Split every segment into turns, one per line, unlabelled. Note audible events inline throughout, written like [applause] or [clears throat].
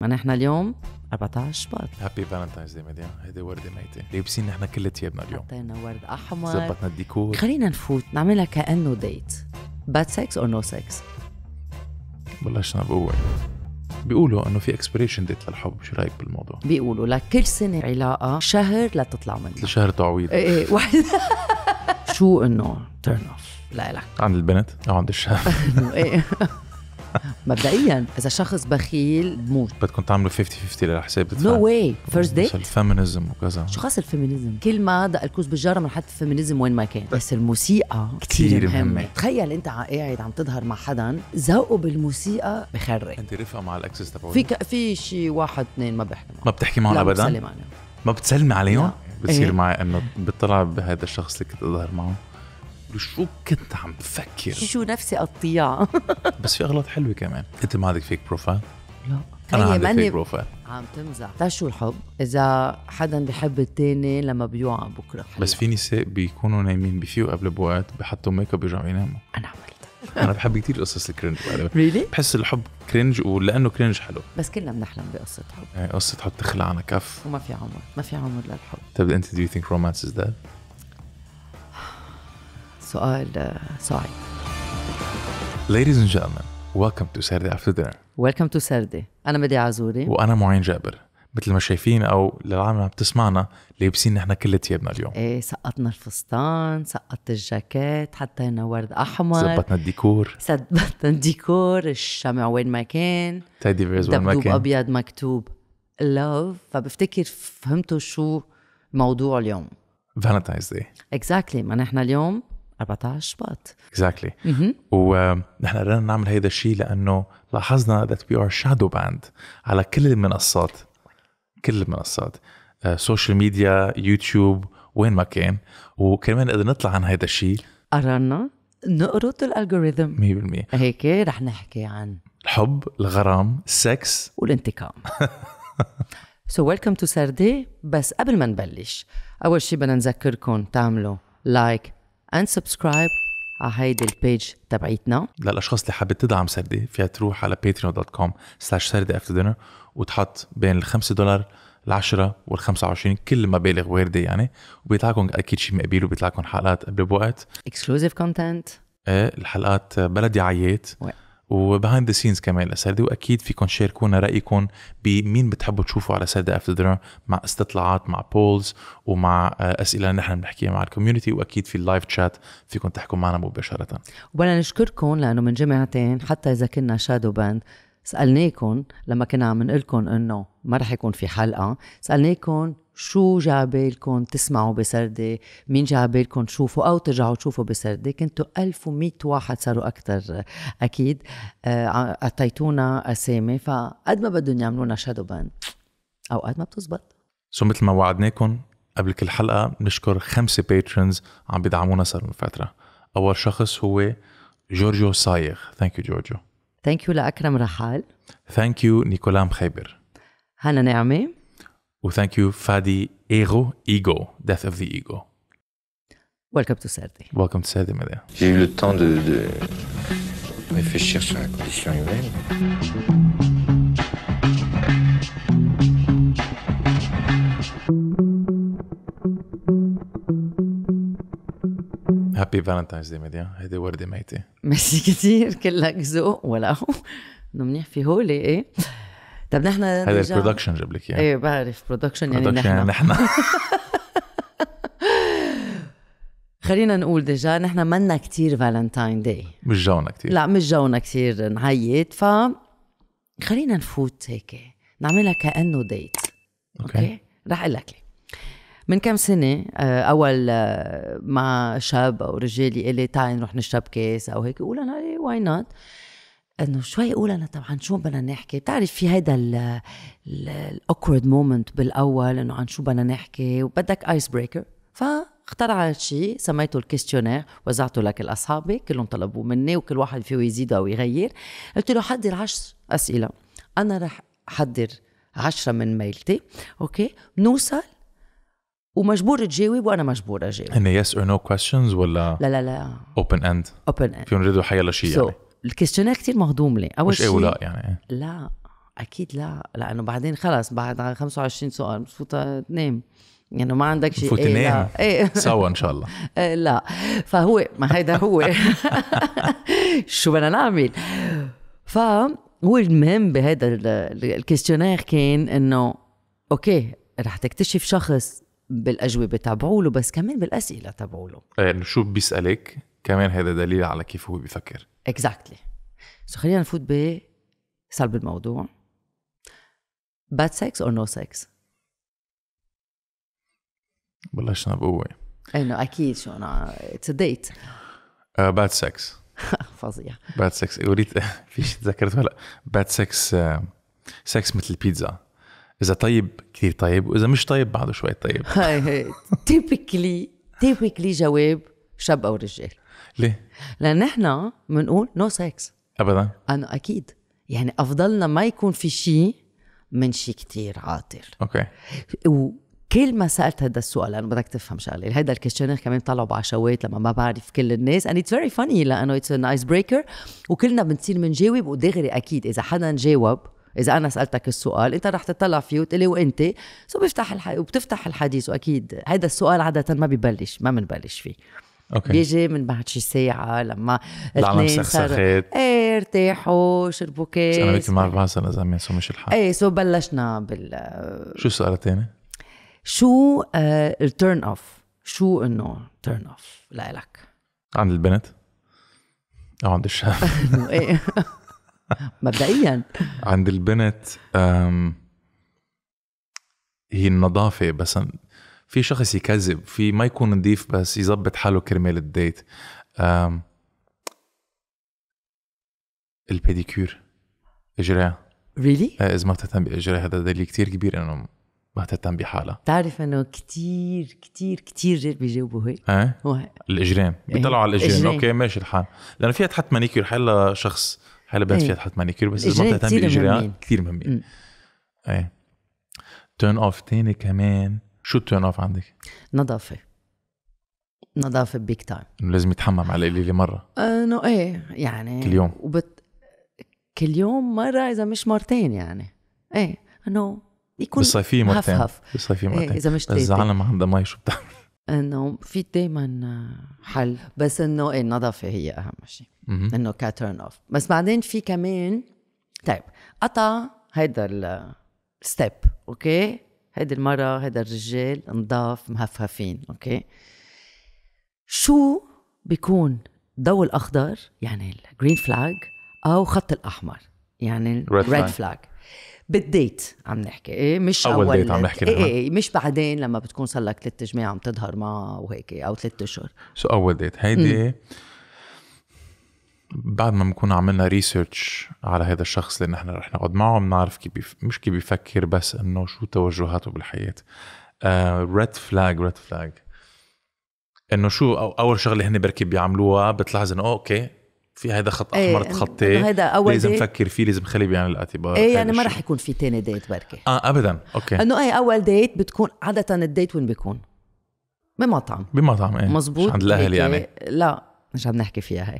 ما نحن اليوم 14 شباط
هابي فالنتاينز دي مديان هيدي وردة ميتة لابسين نحن كل
ثيابنا اليوم حطينا ورد احمر زبطنا الديكور خلينا نفوت نعملها كانه ديت باد سكس اور نو سكس
بلشنا بقوة بيقولوا انه في
اكسبريشن ديت
للحب شو رايك بالموضوع؟
بيقولوا لكل سنة علاقة شهر لتطلع منها
شهر تعويض ايه,
إيه، واحد [laughs] شو انه تيرن اوف لا
عند البنت او عند الشاب [laughs]
ايه [laughs] [laughs] مبدئيا اذا شخص بخيل بموت
بدكم تعملوا 50 50 للحساب نو واي فيرست ديت الفيمينيزم وكذا شو
خاص الفيمينيزم كل ما دق الكوز بالجره بنحط الفيمينيزم وين ما كان بس الموسيقى كثير مهمة. مهمه تخيل انت قاعد عم تظهر مع حدا ذوقه بالموسيقى بخرب
انت رفقه مع الاكسس تبعه في
ك... في شيء واحد اثنين ما بحكي
معه ما بتحكي معه ابدا ما عليهم ما بتسلمي عليهم بتصير إيه؟ معي انه بتطلع بهذا الشخص اللي كنت اظهر معه
شو كنت عم بفكر شو نفسي قطيعة
[laughs] بس في اغلاط حلوه كمان انت ما عندك فيك بروفايل لا انا عندي فيك بروفايل
عم تمزح شو الحب اذا حدا بحب التاني لما بيوعى بكره حلو.
بس في نساء بيكونوا نايمين بفيقوا قبل بوقت بحطوا ميك اب بيرجعوا يناموا انا عملتها انا بحب كثير قصص الكرنج ريلي بحس الحب كرنج ولانه كرنج حلو
بس كلنا بنحلم بقصه حب
يعني قصه حب تخلع عن كف
وما في عمر ما في عمر للحب
طيب انت دو يو ثينك رومانس
از ذات سؤال آه، صعب
Ladies and gentlemen, welcome to Saturday after dinner.
Welcome to Saturday. أنا مدي عزوري
وأنا معين جابر. مثل ما شايفين او للعالم اللي عم تسمعنا لابسين نحن كل ثيابنا
اليوم ايه سقطنا الفستان سقطت الجاكيت حطينا ورد احمر زبطنا
الديكور
زبطنا الديكور الشمع وين ما كان
تيدي بيرز وين ما كان ابيض
مكتوب لوف فبفتكر فهمتوا شو موضوع اليوم
فالنتاينز داي
اكزاكتلي ما نحن اليوم 14 شباط
اكزاكتلي ونحن قررنا نعمل هيدا الشيء لانه لاحظنا ذات وي ار شادو باند على كل المنصات كل المنصات سوشيال ميديا يوتيوب وين ما كان وكمان اذا نطلع عن هيدا الشيء
قررنا نقرط الالغوريثم 100% هيك رح نحكي عن
الحب الغرام السكس والانتقام
سو ويلكم تو سردي بس قبل ما نبلش اول شيء بدنا نذكركم تعملوا لايك like, سبسكرايب على هيدي البيج تبعيتنا
للاشخاص اللي حابه تدعم سردي فيها تروح على patreon.com سلاش سردي افتر دينر وتحط بين ال 5 دولار ال 10 وال 25 كل مبالغ وارده يعني وبيطلع لكم اكيد شيء مقبيل وبيطلع لكم حلقات قبل بوقت
اكسكلوزيف كونتنت
ايه الحلقات بلا دعايات وبهايند ذا سينز كمان لسردة واكيد فيكم شاركونا رايكم بمين بتحبوا تشوفوا على سردة افتر دينر مع استطلاعات مع بولز ومع آه، اسئله نحن بنحكيها مع الكوميونتي واكيد في اللايف شات فيكم تحكوا معنا مباشره
وبدنا نشكركم لانه من جمعتين حتى اذا كنا شادو باند سالناكم لما كنا عم نقول لكم انه ما رح يكون في حلقه سالناكم شو جابلكم تسمعوا بسردة مين جابلكم تشوفوا أو ترجعوا تشوفوا بسردة كنتوا 1100 واحد صاروا أكثر أكيد آه، أعطيتونا أسامي فقد ما بدهم يعملونا شادو باند أوقات ما بتزبط
سو مثل ما وعدناكم قبل كل حلقة بنشكر خمسة باترونز عم بيدعمونا صار من فترة أول شخص هو جورجو صايغ ثانك يو جورجو
ثانك يو لأكرم رحال
ثانك يو نيكولا مخيبر
هنا نعمة
Merci, thank Fadi Ero, Ego, Death of the
Ego. Welcome to Saturday.
Welcome to Saturday, Média. J'ai eu le temps de,
réfléchir sur la condition humaine.
Happy Valentine's Day, Média. Et de Wardemaite.
Merci, Kitty. Quel laxo. Voilà. Nous m'y faire les. طب نحن هذا البرودكشن جاب لك اياه ايه بعرف برودكشن يعني, يعني نحن يعني نحن [laughs] خلينا نقول ديجا نحن منا كتير فالنتاين داي مش جونا كتير لا مش جونا كتير نعيط ف خلينا نفوت هيك نعملها كانه ديت اوكي, أوكي؟ رح اقول لك ليه من كم سنة آه، أول آه، مع شاب أو رجال يقول لي تعي نروح نشرب كاس أو هيك قول أنا واي نوت انه شوي اقول انا طب عن شو بدنا نحكي بتعرف في هيدا الاوكورد مومنت بالاول انه عن شو بدنا نحكي وبدك ايس بريكر فاخترعت شيء سميته الكيستيونير وزعته لك الاصحابي كلهم طلبوا مني وكل واحد فيه يزيد او يغير قلت له حضر عشر اسئله انا رح احضر عشرة من ميلتي اوكي نوصل ومجبور تجاوب وانا مجبور اجاوب هن
يس اور نو كويستشنز ولا لا لا لا اوبن اند اوبن اند فيهم يريدوا حيلا شيء so. يعني
الكيستيونير كثير مهضوم لي اول شيء لا يعني لا اكيد لا لانه بعدين خلص بعد 25 سؤال بتفوت تنام يعني ما عندك شيء فوت إيه إيه سوا ان شاء الله [laughs] إيه لا فهو ما هيدا هو [laughs] شو بدنا نعمل فهو المهم بهذا الكيستيونير كان انه اوكي رح تكتشف شخص بالاجوبه تبعوله بس كمان بالاسئله تبعوله
انه شو بيسالك كمان هذا دليل على كيف هو بيفكر
اكزاكتلي سو خلينا نفوت بصلب الموضوع باد سكس اور نو سكس
بلشنا بقوة
اي نو اكيد شو انا اتس ديت
باد سكس فظيع باد سكس وريت في شيء تذكرته هلا باد سكس سكس مثل البيتزا اذا طيب كثير طيب واذا مش طيب بعده شوي طيب
هاي هاي تيبيكلي تيبيكلي جواب شاب او رجال ليه؟ لان نحن بنقول نو سكس ابدا انا اكيد يعني افضلنا ما يكون في شيء من شيء كتير عاطل اوكي وكل ما سالت هذا السؤال لانه بدك تفهم شغله هذا الكشنير كمان طلعوا بعشوات لما ما بعرف كل الناس and اتس فيري فاني لانه اتس ان ايس بريكر وكلنا بنصير بنجاوب ودغري اكيد اذا حدا جاوب اذا انا سالتك السؤال انت رح تطلع فيه وتقلي وانت سو بيفتح الح... وبتفتح الحديث واكيد هذا السؤال عاده ما ببلش ما بنبلش فيه أوكي. بيجي من بعد شي ساعة لما اثنين سخسخت ايه ارتاحوا شربوا كاس انا بيكي مع أربع سنة زمان سو مش الحال ايه سو بلشنا بال شو السؤال الثاني؟ شو التيرن اوف؟ شو انه تيرن اوف لإلك؟
عند البنت؟ او عند
الشاب؟ مبدئيا
عند البنت هي النظافة بس في شخص يكذب في ما يكون نظيف بس يظبط حاله كرمال الديت البيديكيور اجراء ريلي؟ really? إيه، اذا ما بتهتم باجراء هذا دليل كتير كبير انه ما تهتم بحالها
بتعرف انه كتير كتير كتير رجال بيجاوبوا هيك ايه هو... الاجرام إيه. بيطلعوا على الاجرام اوكي
ماشي الحال لانه فيها تحط مانيكير حلا شخص حلا بنت إيه. فيها تحط مانيكير بس اذا ما بتهتم بالاجراء كثير مهمين ايه تيرن اوف تاني كمان شو التيرن اوف عندك؟
نظافه نظافه بيك تايم
لازم يتحمم على القليله مره
آه، انه ايه يعني كل يوم وبت... كل يوم مره اذا مش مرتين يعني ايه انه يكون بالصيفيه مرتين بالصيفيه إيه، مرتين إيه اذا مش بس العالم عندها مي شو بتعمل انه في دائما آه، حل بس انه ايه النظافه هي اهم شيء انه كتيرن اوف بس بعدين في كمان طيب قطع هيدا الستيب اوكي هيدي المرة هيدا الرجال نضاف مهفهفين أوكي شو بيكون ضوء الأخضر يعني الجرين فلاج أو خط الأحمر يعني الريد فلاج بالديت عم نحكي ايه مش اول, أول ديت عم نحكي إيه،, ايه, إيه مش بعدين لما بتكون صار لك ثلاث جماعة عم تظهر معه وهيك او ثلاث اشهر
شو اول ديت هيدي بعد ما بنكون عملنا ريسيرش على هذا الشخص اللي نحن رح نقعد معه بنعرف كيف بيف... مش كيف بيفكر بس انه شو توجهاته بالحياه ريد فلاج ريد فلاج انه شو أو اول شغله هن بركي بيعملوها بتلاحظ انه اوكي في هذا خط
إيه، احمر ايه تخطيه اول لازم فكر
فيه لازم خلي بعين الاعتبار ايه يعني ما
رح يكون في تاني ديت بركي
اه ابدا اوكي انه اي
اول ديت بتكون عاده الديت وين بيكون بمطعم بمطعم ايه مزبوط عند الاهل يعني لا مش عم نحكي فيها هي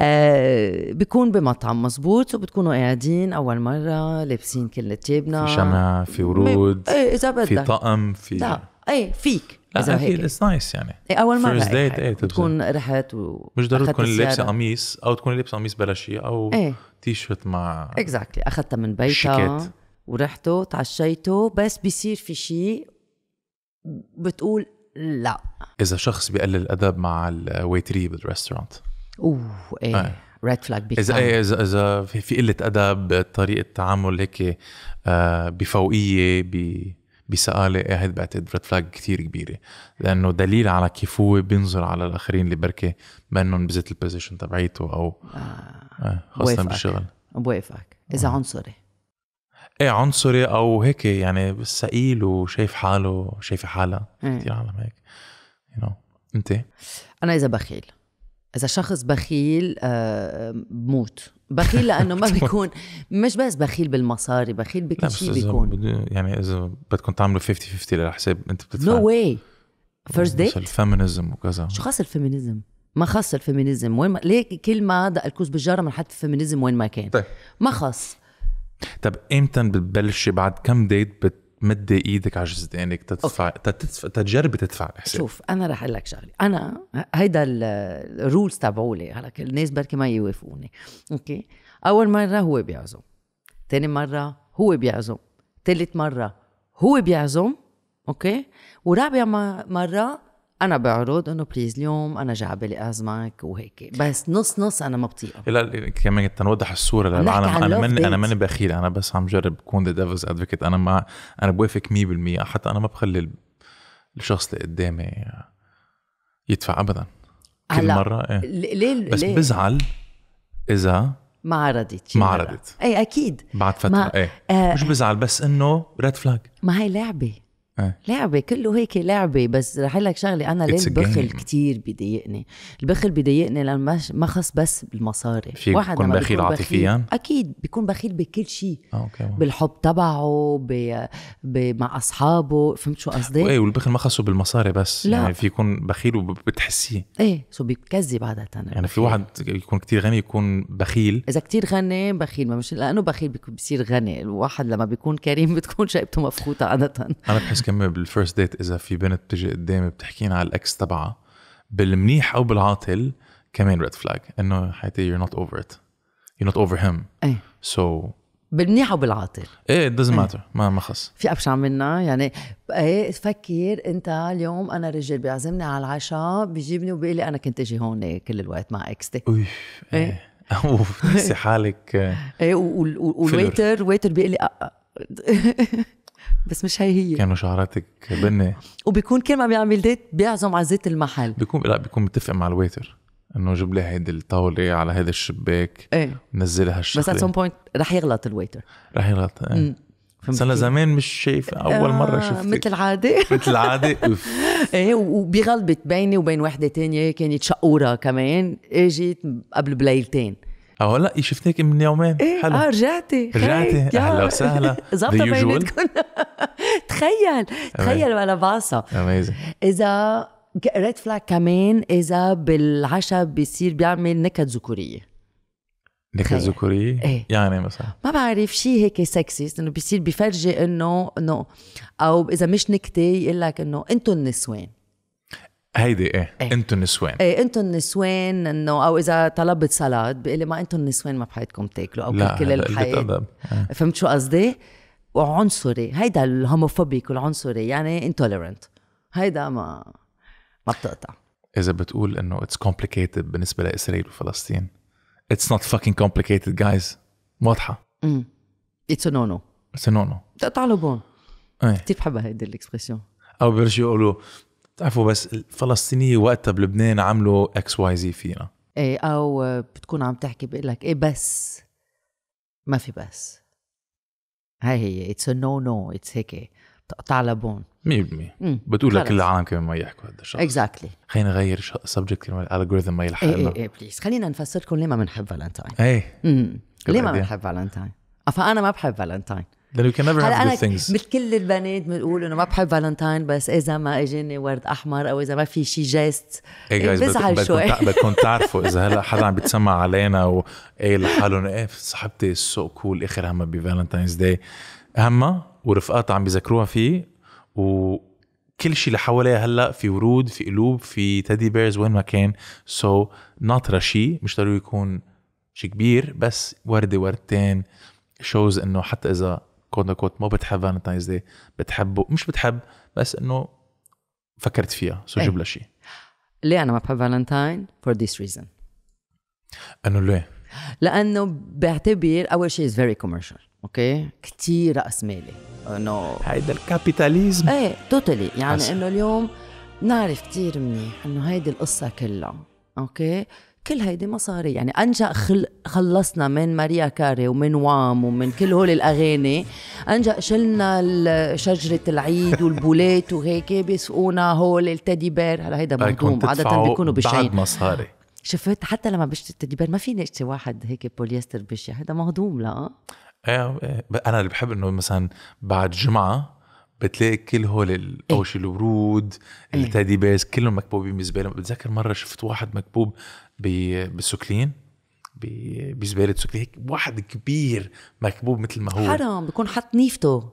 آه بيكون بمطعم مزبوط وبتكونوا قاعدين اول مره لابسين كل تيبنا في شمع
في ورود ايه اذا بدك في طقم في لا
ايه فيك لا اكيد اتس نايس يعني ايه اول مره فيرست ديت ايه تكون رحت و مش ضروري تكون لابسه
قميص او تكون لابسه
قميص بلا شيء او ايه تي شيرت مع اكزاكتلي اخذتها من بيتها ورحتوا تعشيتوا بس بيصير في شيء بتقول لا
اذا شخص بيقلل ادب مع الويتري بالريستورانت
اوه ايه, ايه. ريد فلاج بيك اذا ايه اذا
اذا في, قله ادب طريقه تعامل هيك آه، بفوقيه ب بسقاله إيه بعتقد ريد فلاج كثير كبيره لانه دليل على كيف هو بينظر على الاخرين اللي بركي منهم بذات البوزيشن تبعيته او آه. آه خاصه بالشغل
بوافقك اذا آه. عنصري
ايه عنصري او هيك يعني ثقيل وشايف حاله شايفه حالها كثير عالم هيك يو you know. انت
انا اذا بخيل اذا شخص بخيل آه بموت بخيل لانه ما [laughs] بيكون مش بس بخيل بالمصاري بخيل بكل شيء بيكون
بدي يعني اذا بدكم تعملوا 50 50 للحساب انت بتدفع
نو واي فيرست ديت
الفيمينيزم وكذا شو
خاص الفيمينيزم ما خص الفيمينيزم وين ما ليه كل ما دق الكوز بالجاره بنحط الفيمينيزم وين ما كان طيب. ما خص
طب امتى بتبلشي بعد كم ديت بتمدي ايدك على جزدانك يعني تدفع تدفع تجربي تدفع الحساب شوف
انا رح اقول لك شغله انا هيدا الرولز تبعولي هلا الناس بركي ما يوافقوني اوكي اول مره هو بيعزم تاني مره هو بيعزم ثالث مره هو بيعزم اوكي ورابع مره انا بعرض انه بليز اليوم انا جاي على بالي ازمك وهيك بس نص نص انا ما بطيق
لا كمان تنوضح الصوره للعالم انا من انا ماني بخيل انا بس عم جرب كون ذا ديفلز ادفوكيت انا ما انا بوافق 100% حتى انا ما بخلي الشخص اللي قدامي يدفع ابدا كل هلا. مره إيه. ليه بس ليه؟ بزعل اذا
ما عرضت
ما عرضت
اي اكيد
بعد فتره ما... ايه آه مش بزعل بس انه ريد فلاج
ما هي لعبه آه. لعبة كله هيك لعبة بس رح لك شغلة أنا ليه البخل كتير بيضايقني البخل بيضايقني لأنه ما خص بس بالمصاري في واحد بيكون بخيل عاطفيا أكيد بيكون بخيل بكل شيء آه، بالحب تبعه مع أصحابه فهمت شو قصدي؟ ايه
والبخل ما خصه بالمصاري بس لا. يعني في يكون بخيل وبتحسيه
ايه سو بيكذب عادة يعني
في واحد يكون كتير غني يكون بخيل
إذا كتير غني بخيل ما مش لأنه بخيل بيصير غني الواحد لما بيكون كريم بتكون شقبته مفخوطة عادة
أنا بحس كمان بالفيرست ديت اذا في بنت بتجي قدامي بتحكينا على الاكس تبعها بالمنيح او بالعاطل كمان ريد فلاج انه حياتي يو نوت اوفر ات يو نوت اوفر هيم اي سو
بالمنيح او بالعاطل
ايه دزنت ماتر إيه.
ما ما خص في ابشع منا يعني ايه تفكر انت اليوم انا رجل بيعزمني على العشاء بيجيبني وبيقول لي انا كنت اجي هون كل الوقت مع اكستي ايه, إيه. [laughs]
اوف حالك
ايه والويتر ويتر بيقول لي آه، آه. [laughs] بس مش هي هي
كانوا شعراتك بني
وبيكون كل ما بيعمل ديت بيعزم على زيت المحل
بيكون لا بيكون متفق مع الويتر انه جيب لي هيدي الطاوله على هذا الشباك ايه نزلها هالشغله بس ات سم بوينت
رح يغلط الويتر
رح يغلط ايه بس انا زمان مش شايف اول مره آه، شفتك مثل العاده [laughs] مثل العاده [laughs]
ايه وبغلبت بيني وبين وحده تانية كانت شقوره كمان اجت إيه، قبل بليلتين
اه هلا شفتك من يومين ايه حلو اه رجعتي رجعتي اهلا وسهلا [laughs] ظابطه بيناتكم
[laughs] تخيل تخيل وانا باصه اذا ريد فلاج كمان اذا بالعشاء بيصير بيعمل نكت ذكوريه
نكت ذكوريه؟ ايه يعني مثلا
ما بعرف شيء هيك سكسيست انه بيصير بيفرجي انه انه او اذا مش نكته يقول لك انه انتم النسوان
هيدي ايه, إيه. انتو النسوان
ايه انتو النسوان انه او اذا طلبت سلاد بيقول لي ما انتو النسوان ما بحياتكم تاكلوا او لا كل الحياه آه. فهمت شو قصدي؟ وعنصري هيدا الهوموفوبيك والعنصري يعني انتوليرنت هيدا ما
ما بتقطع اذا بتقول انه اتس كومبليكيتد بالنسبه لاسرائيل وفلسطين اتس نوت فاكينج كومبليكيتد جايز واضحه
امم اتس نو نو اتس نو نو بتقطع له إيه. بون كثير بحبها هيدي الاكسبرسيون
او بيرجعوا يقولوا بتعرفوا بس الفلسطينيه وقتها بلبنان عملوا اكس واي زي فينا
ايه او بتكون عم تحكي بقول لك ايه بس ما في بس هاي هي اتس نو نو اتس هيك تقطع لبون
100% بتقول لك كل العالم كمان ما يحكوا هذا الشخص اكزاكتلي exactly. خلينا نغير سبجكت كمان الالغوريثم ما يلحقنا إيه،, ايه ايه
بليز خلينا نفسر لكم ليه ما بنحب فالنتاين ايه ليه ما بنحب فالنتاين؟ فانا ما بحب فالنتاين Then you can never have good things. مثل كل البنات بنقول انه ما بحب فالنتاين بس اذا ما اجاني ورد احمر او اذا ما في شي جيست ايه بزعل شوي بدكم
تعرفوا اذا هلا حدا عم بيتسمع علينا وقايل لحاله انه ايه صاحبتي سو كول اخر همها بفالنتاينز داي همها ورفقاتها عم بيذكروها فيه وكل شيء اللي حواليها هلا في ورود في قلوب في تيدي بيرز وين ما كان سو ناطره شيء مش ضروري يكون شيء كبير بس ورده وردتين شوز انه حتى اذا كود كوت ما بتحب فالنتاينز داي بتحبه مش بتحب بس انه فكرت فيها سو جيب إيه. لها شيء
ليه انا ما بحب فالنتاين؟ فور ذيس ريزن انه ليه؟ لانه بعتبر اول شيء از فيري كوميرشال اوكي كثير راس مالي انه هيدا الكابيتاليزم ايه توتالي totally. يعني انه اليوم نعرف كثير منيح انه هيدي القصه كلها اوكي كل هيدي مصاري يعني انجا خل... خلصنا من ماريا كاري ومن وام ومن كل هول الاغاني انجا شلنا شجره العيد والبولات وهيك بيسقونا هول التدي بير هلا هيدا مهضوم عاده بيكونوا بشعين مصاري شفت حتى لما بشتري التدي بير ما فيني اشتري واحد هيك بوليستر بشع هذا مهضوم لا
إيه،, ايه انا اللي بحب انه مثلا بعد جمعه بتلاقي كل هول إيه. اول الورود إيه. التادي بيرز كلهم مكبوبين بزباله بتذكر مره شفت واحد مكبوب بالسكلين بزباله سكلين هيك واحد كبير مكبوب مثل ما هو حرام
بكون حط نيفته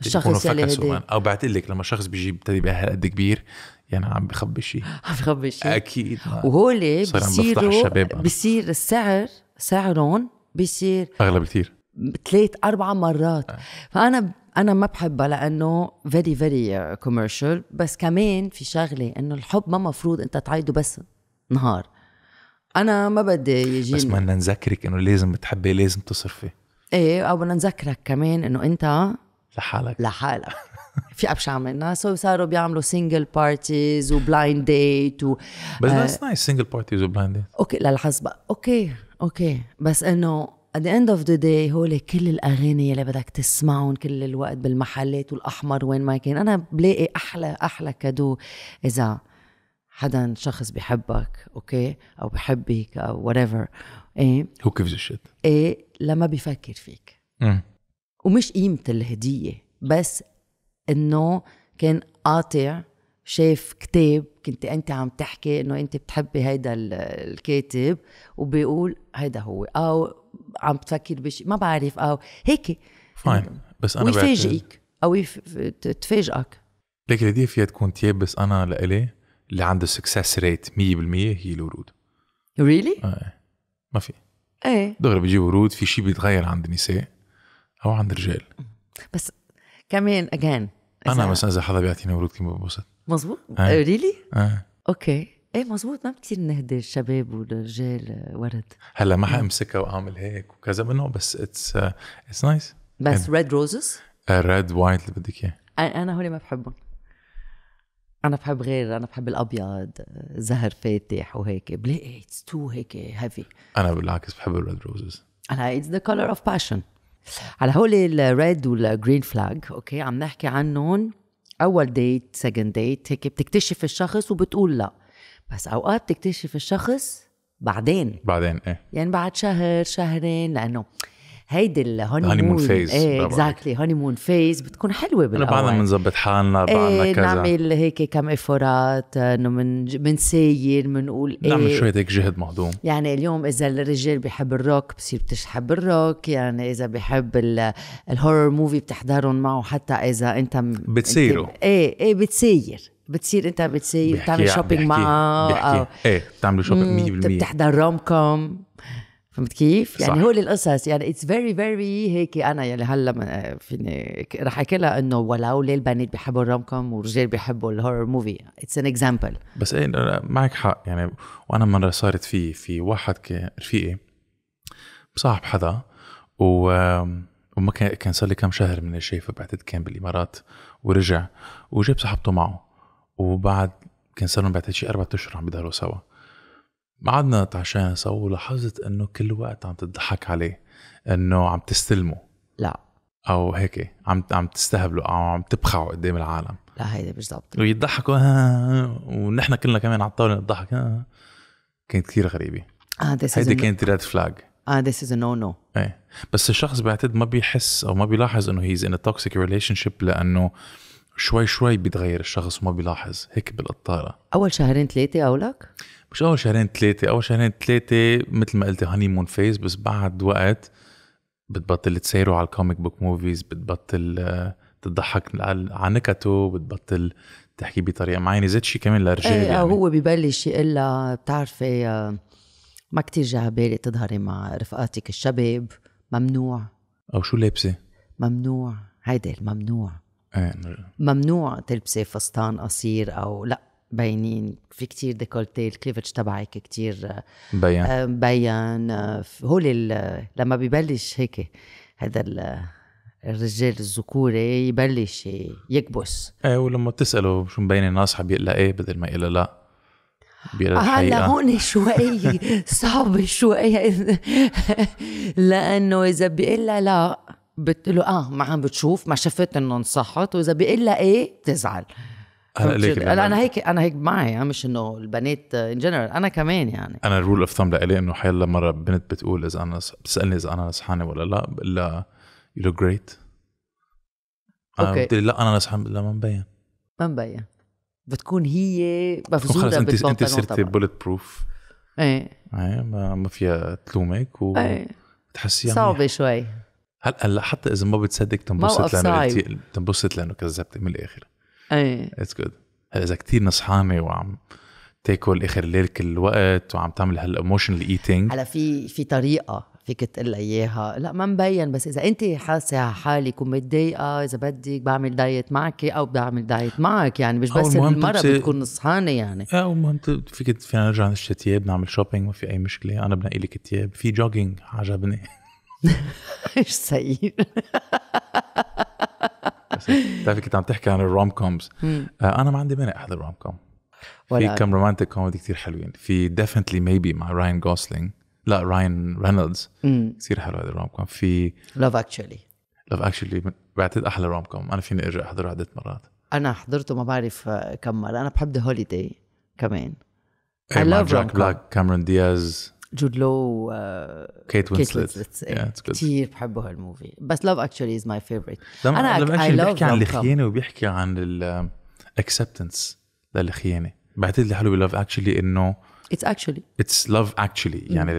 الشخص يلي هدي
او بعتقد لك لما شخص بيجي بتدي هالقد كبير يعني عم بخبي
شيء [laughs] عم بخبي شيء اكيد وهولي بصيروا بصير السعر سعرهم بصير اغلى بكثير ثلاث اربع مرات آه. فانا انا ما بحبها لانه فيري فيري كوميرشال بس كمان في شغله انه الحب ما مفروض انت تعيده بس نهار انا ما بدي يجي بس بدنا
نذكرك انه لازم تحبي لازم تصرفي
ايه او بدنا نذكرك كمان انه انت لحالك لحالك في ابشع منا سو صاروا بيعملوا سنجل بارتيز وبلايند ديت و بس ذاتس
نايس سنجل بارتيز وبلايند ديت
اوكي للحظ بقى اوكي اوكي بس انه at the end of the day هول كل الاغاني اللي بدك تسمعهم كل الوقت بالمحلات والاحمر وين ما كان انا بلاقي احلى احلى كادو اذا حدا شخص بحبك اوكي او بحبك او وات ايفر ايه هو كيف ايه لما بيفكر فيك مم. ومش قيمه الهديه بس انه كان قاطع شاف كتاب كنت انت عم تحكي انه انت بتحبي هيدا الكاتب وبيقول هيدا هو او عم تفكر بشيء ما بعرف او هيك فاين بس انا ويفاجئك او تفاجئك
ليك الهديه فيها تكون تياب بس انا لإلي اللي عنده سكسس ريت 100% هي الورود
ريلي؟ really? آه. ما في ايه
دغري بيجيبوا ورود في شيء بيتغير عند النساء او عند الرجال
بس كمان اجان انا مثلا
اذا حدا بيعطيني ورود كثير بنبسط مزبوط آه. ريلي؟ آه،, اه
اوكي ايه مزبوط ما كثير نهدي الشباب والرجال آه، ورد
هلا ما حامسكها واعمل هيك وكذا منه بس اتس اتس نايس بس
ريد روزز
ريد وايت اللي بدك اياه
انا هول ما بحبهم انا بحب غير انا بحب الابيض زهر فاتح وهيك بلاقي اتس تو هيك هيفي
انا بالعكس بحب الريد روزز
انا اتس ذا كولر اوف باشن على هول الريد والجرين فلاج اوكي عم نحكي عنهم اول ديت سكند ديت هيك بتكتشف الشخص وبتقول لا بس اوقات بتكتشف الشخص بعدين بعدين ايه يعني بعد شهر شهرين لانه هيدي الهوني مون فيز ايه اكزاكتلي هوني مون فيز بتكون حلوه بالاول إيه، بعدنا
بنظبط حالنا بعدنا ايه كذا نعمل
هيك كم افورات انه من بنساير بنقول ايه نعمل شويه هيك جهد مهضوم يعني اليوم اذا الرجال بحب الروك بصير بتحب الروك يعني اذا بحب الهورر موفي بتحضرهم معه حتى اذا انت بتسيروا ايه ايه بتسير بتصير انت بتسير بتعمل شوبينج معه بتحكي. آه.
ايه بتعمل شوبينج 100% بتحضر
روم كوم فهمت كيف؟ يعني هول القصص يعني اتس فيري فيري هيك انا يلي يعني هلا فيني رح احكي لها انه ولو ليه البنات بيحبوا الروم كوم والرجال بيحبوا الهورر موفي اتس ان اكزامبل
بس ايه معك حق يعني وانا مره صارت في في واحد رفيقي إيه، مصاحب حدا و وما كان كان صار لي كم شهر من الشيء بعتقد كان بالامارات ورجع وجاب صاحبته معه وبعد كان صار لهم بعتقد شي اربع اشهر عم بيضهروا سوا ما عدنا تعشان سوا ولاحظت انه كل وقت عم تضحك عليه انه عم تستلمه لا او هيك عم عم تستهبله او عم تبخعه قدام العالم
لا هيدا بالضبط
ويضحكوا ونحن كلنا كمان على الطاوله نضحك كانت كثير غريبه اه هيدي كانت ريد فلاج
اه ذس از نو نو
ايه بس الشخص بعتقد ما بيحس او ما بيلاحظ انه هيز ان توكسيك ريليشن شيب لانه شوي شوي بيتغير الشخص وما بيلاحظ هيك بالقطاره
اول شهرين ثلاثه اولك
مش اول شهرين ثلاثه اول شهرين ثلاثه مثل ما قلت مون فيز بس بعد وقت بتبطل تسيروا على الكوميك بوك موفيز بتبطل آه، تضحك على نكته بتبطل تحكي بطريقه معينه زاد شيء كمان للرجال ايه يعني. هو
ببلش يقول لها بتعرفي آه، ما كتير جا على بالي تظهري مع رفقاتك الشباب ممنوع او شو لابسه ممنوع هيدا الممنوع ايه. ممنوع تلبسي فستان قصير او لا باينين في كتير ديكولتي الكليفج تبعك كتير آه، بيان آه، بيان آه، هو لما ببلش هيك هذا الرجال الذكوري يبلش يكبس
ايه ولما بتساله شو مبين الناس بيقول ايه بدل ما يقلق لا
هلا هون شوي [laughs] صعب شوي لانه اذا بيقول لها لا بتقول له اه ما عم بتشوف ما شفت انه انصحت واذا بيقول لها ايه بتزعل
هلا ليك انا
هيك انا هيك معي مش انه البنات ان جنرال انا كمان يعني
انا الرول اوف ثم لإلي انه حيلا مره بنت بتقول اذا انا بتسالني اذا انا نسحانه ولا لا بقول لها يو لوك جريت اوكي لا انا نسحان لا ما مبين
ما مبين بتكون هي خلص انت انت صرتي بولت بروف
ايه ايه ما فيها تلومك و ايه
صعبه شوي
هلا هلا حتى اذا ما بتصدق تنبسط لانه تنبسط لانه كذبتي من الاخر ايه اتس جود هلا اذا كثير نصحامه وعم تاكل اخر الليل كل الوقت وعم تعمل هالايموشنال ايتينج
هلا في في طريقه فيك تقول اياها لا ما مبين بس اذا انت حاسه على حالك ومتضايقه اذا بدك بعمل دايت معك او بعمل دايت معك يعني مش بس المره تبسي... بتكون نصحانه يعني
اه المهم فيك فينا نرجع نشتري ثياب نعمل شوبينج ما في اي مشكله انا بنقي لك ثياب في جوجينج عجبني [laughs]
ايش سيء [laughs]
بتعرفي [laughs] إيه. كنت عم تحكي عن الروم كومز آه، انا ما عندي مانع احضر روم كوم في كم رومانتك كوميدي كثير حلوين في ديفنتلي ميبي مع راين جوسلينج لا راين رينولدز كثير حلو هذا الروم كوم في
لاف اكشولي
لاف اكشولي بعتقد احلى روم كوم انا فيني ارجع احضره عده مرات
انا حضرته ما بعرف آه، كم مره انا بحب ذا هوليداي كمان اي لاف جاك بلاك
كاميرون دياز
جود لو كيت وينسلت كثير بحبوا هالموفي بس لاف اكشولي از ماي فيفورت انا لما أك... بيحكي عن الخيانه
وبيحكي عن الاكسبتنس um, للخيانه بعتقد الحلو بلاف اكشولي انه اتس اكشولي اتس لاف اكشولي يعني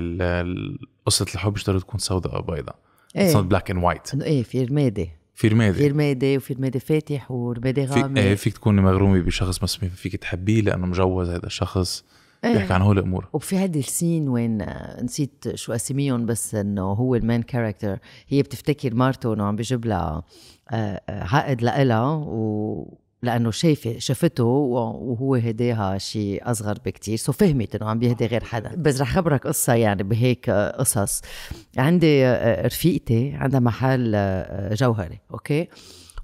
قصه الحب مش تكون سوداء او بيضاء اتس نوت بلاك اند وايت ايه في رماده في رمادة في
رمادة وفي رمادة فاتح ورمادة غامق في... ايه
فيك تكوني مغرومة بشخص مسمى فيك تحبيه لأنه مجوز هذا الشخص إيه. بيحكي عن هول الامور
وفي هذه السين وين آه، نسيت شو اسميهم بس انه هو المين كاركتر هي بتفتكر مارته انه عم بيجيب لها آه، آه، عقد لإلها و لانه شايفه شافته وهو هداها شيء اصغر بكتير سو فهمت انه عم بيهدي غير حدا بس رح خبرك قصه يعني بهيك قصص عندي رفيقتي عندها محل جوهري اوكي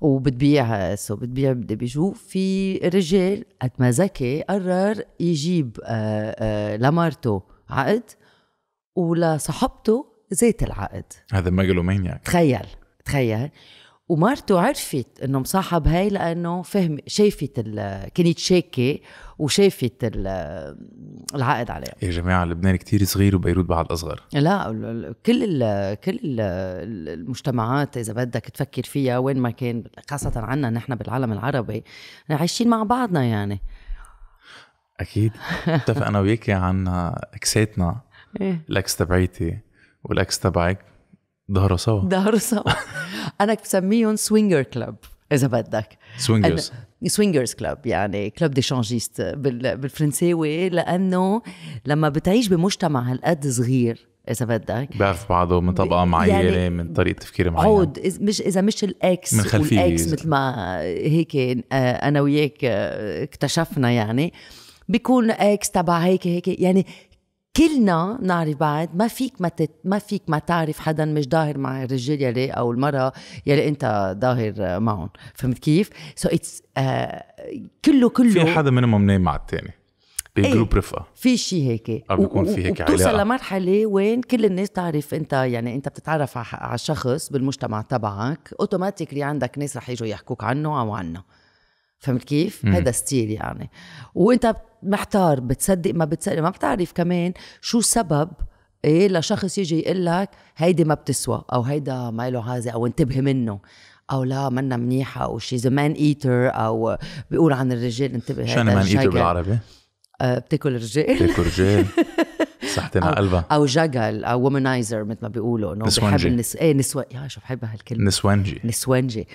وبتبيع سو آه، بتبيع بدي بيجو في رجال قد ما ذكي قرر يجيب آه، آه، لمرته عقد ولصاحبته زيت العقد
هذا ميجالومانياك
تخيل تخيل ومرته عرفت انه مصاحب هاي لانه فهم شافت كانت شاكه وشافت العقد عليها
يا جماعه لبنان كتير صغير وبيروت بعد اصغر
لا كل الـ كل الـ المجتمعات اذا بدك تفكر فيها وين ما كان خاصه عنا نحن بالعالم العربي عايشين مع بعضنا يعني
اكيد [laughs] اتفق انا وياكي عن اكساتنا إيه. الاكس تبعيتي والاكس تبعك ظهروا سوا
ظهروا سوا انا بسميهم سوينجر كلاب اذا بدك سوينجرز سوينجرز كلاب يعني كلاب دي شانجيست بالفرنساوي لانه لما بتعيش بمجتمع هالقد صغير اذا بدك
بيعرف بعضه من طبقه يعني معينه يعني من طريقه تفكير معينه عود
مش اذا مش الاكس من خلفيه والاكس مثل ما هيك آه، انا وياك آه، اكتشفنا يعني بيكون اكس تبع هيك هيك يعني كلنا نعرف بعض ما فيك ما تت... ما فيك ما تعرف حدا مش ظاهر مع الرجال يلي او المراه يلي انت ظاهر معهم فهمت كيف سو so اتس آه، uh, كله كله في حدا
منهم نايم مع الثاني
بجروب إيه، رفقه في شيء هيك او بيكون في هيك علاقه بتوصل لمرحله وين كل الناس تعرف انت يعني انت بتتعرف على شخص بالمجتمع تبعك اوتوماتيكلي عندك ناس رح يجوا يحكوك عنه او عنه فهمت كيف؟ هذا ستيل يعني وانت محتار بتصدق ما بتصدق ما بتعرف كمان شو سبب ايه لشخص يجي يقول لك هيدي ما بتسوى او هيدا ما له هذا او انتبهي منه او لا منا منيحه او شيز مان ايتر او بيقول عن الرجال انتبه شو مان يعني ايتر بالعربي؟ آه، بتاكل رجال بتاكل رجال [laughs]
صحتنا قلبها
او جاجل او وومنايزر مثل ما بيقولوا انه بحب النس... ايه نسو يا شو بحب هالكلمه نسوانجي نسوانجي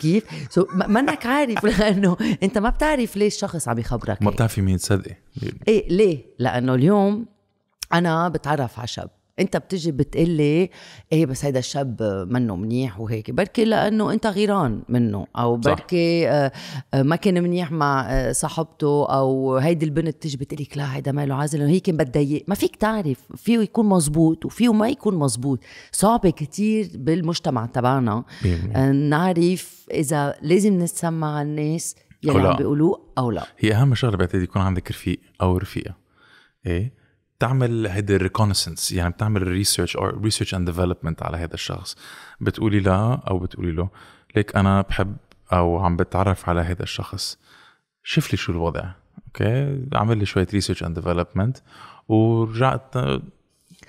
كيف؟ سو [laughs] منك عارف [laughs] لانه انت ما بتعرف ليش شخص عم يخبرك ما بتعرفي مين تصدقي ايه ليه؟ لانه اليوم انا بتعرف على شاب انت بتجي بتقلي ايه بس هيدا الشاب منه منيح وهيك بركي لانه انت غيران منه او بركي آه، آه، ما كان منيح مع آه، صاحبته او هيدي البنت تجي بتقلك لا هيدا ماله عازل هي كان بدها ما فيك تعرف فيه يكون مزبوط وفيه ما يكون مزبوط صعبه كتير بالمجتمع تبعنا نعرف اذا لازم نتسمع الناس يلي عم بيقولوه او لا
هي اهم شغله بعتقد يكون عندك رفيق او رفيقه ايه بتعمل هيدي الريكونسنس يعني بتعمل ريسيرش او ريسيرش اند ديفلوبمنت على هذا الشخص بتقولي لا او بتقولي له ليك انا بحب او عم بتعرف على هذا الشخص شوف لي شو الوضع اوكي اعمل لي شويه ريسيرش اند ديفلوبمنت ورجعت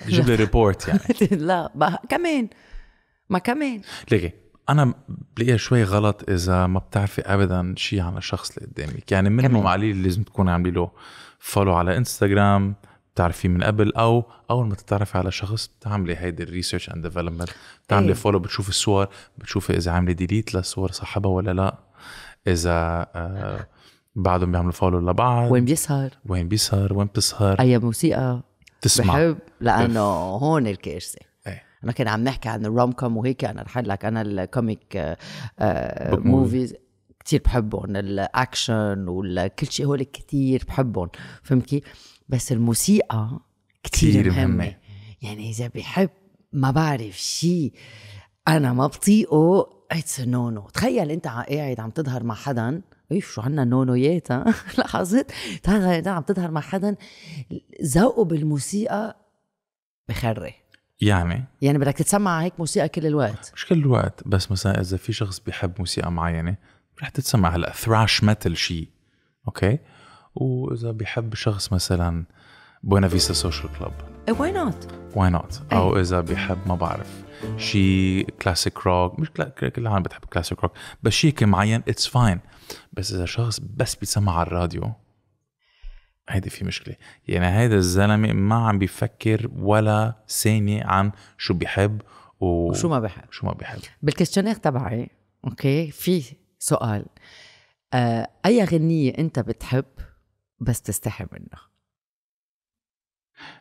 جيب لي ريبورت يعني
[laughs] لا ما كمان ما كمان
ليكي انا بلاقيها شوي غلط اذا ما بتعرفي ابدا شيء عن الشخص اللي قدامك يعني منهم عليه لازم تكون عامله له فولو على انستغرام بتعرفيه من قبل او اول ما تتعرفي على شخص بتعملي هيدي الريسيرش اند ديفلوبمنت بتعملي أيه. فولو بتشوفي الصور بتشوفي اذا عامله ديليت للصور صاحبها ولا لا اذا آه بعدهم بيعملوا فولو لبعض وين بيسهر وين بيسهر وين بتسهر
اي موسيقى تسمع بحب لانه هون الكارثه إيه. انا كان عم نحكي عن الروم كوم وهيك انا رح لك انا الكوميك آه موفيز آه، كثير بحبهم الاكشن وكل شيء هول كثير بحبهم فهمت كيف؟ بس الموسيقى كتير, مهمة. مهمة يعني إذا بحب ما بعرف شيء أنا ما بطيقه اتس نونو تخيل أنت قاعد عم تظهر مع حدا ايش شو عنا نونويات [laughs] لاحظت تخيل عم تظهر مع حدا ذوقه بالموسيقى بخري يعني يعني بدك تسمع هيك موسيقى كل الوقت
مش كل الوقت بس مثلا اذا في شخص بيحب موسيقى معينه رح تتسمع هلا ثراش ميتال شيء اوكي واذا بحب شخص مثلا بونا فيستا سوشيال كلوب واي نوت واي نوت او اذا بحب ما بعرف شي كلاسيك روك مش كل العالم بتحب كلاسيك روك بس شيء معين اتس فاين بس اذا شخص بس بيسمع على الراديو هيدي في مشكله يعني هيدا الزلمه ما عم بيفكر ولا ثانيه عن شو بيحب و... وشو ما بحب
شو ما بحب بالكيستيونير تبعي اوكي في سؤال آه، اي غنيه انت بتحب بس تستحي منه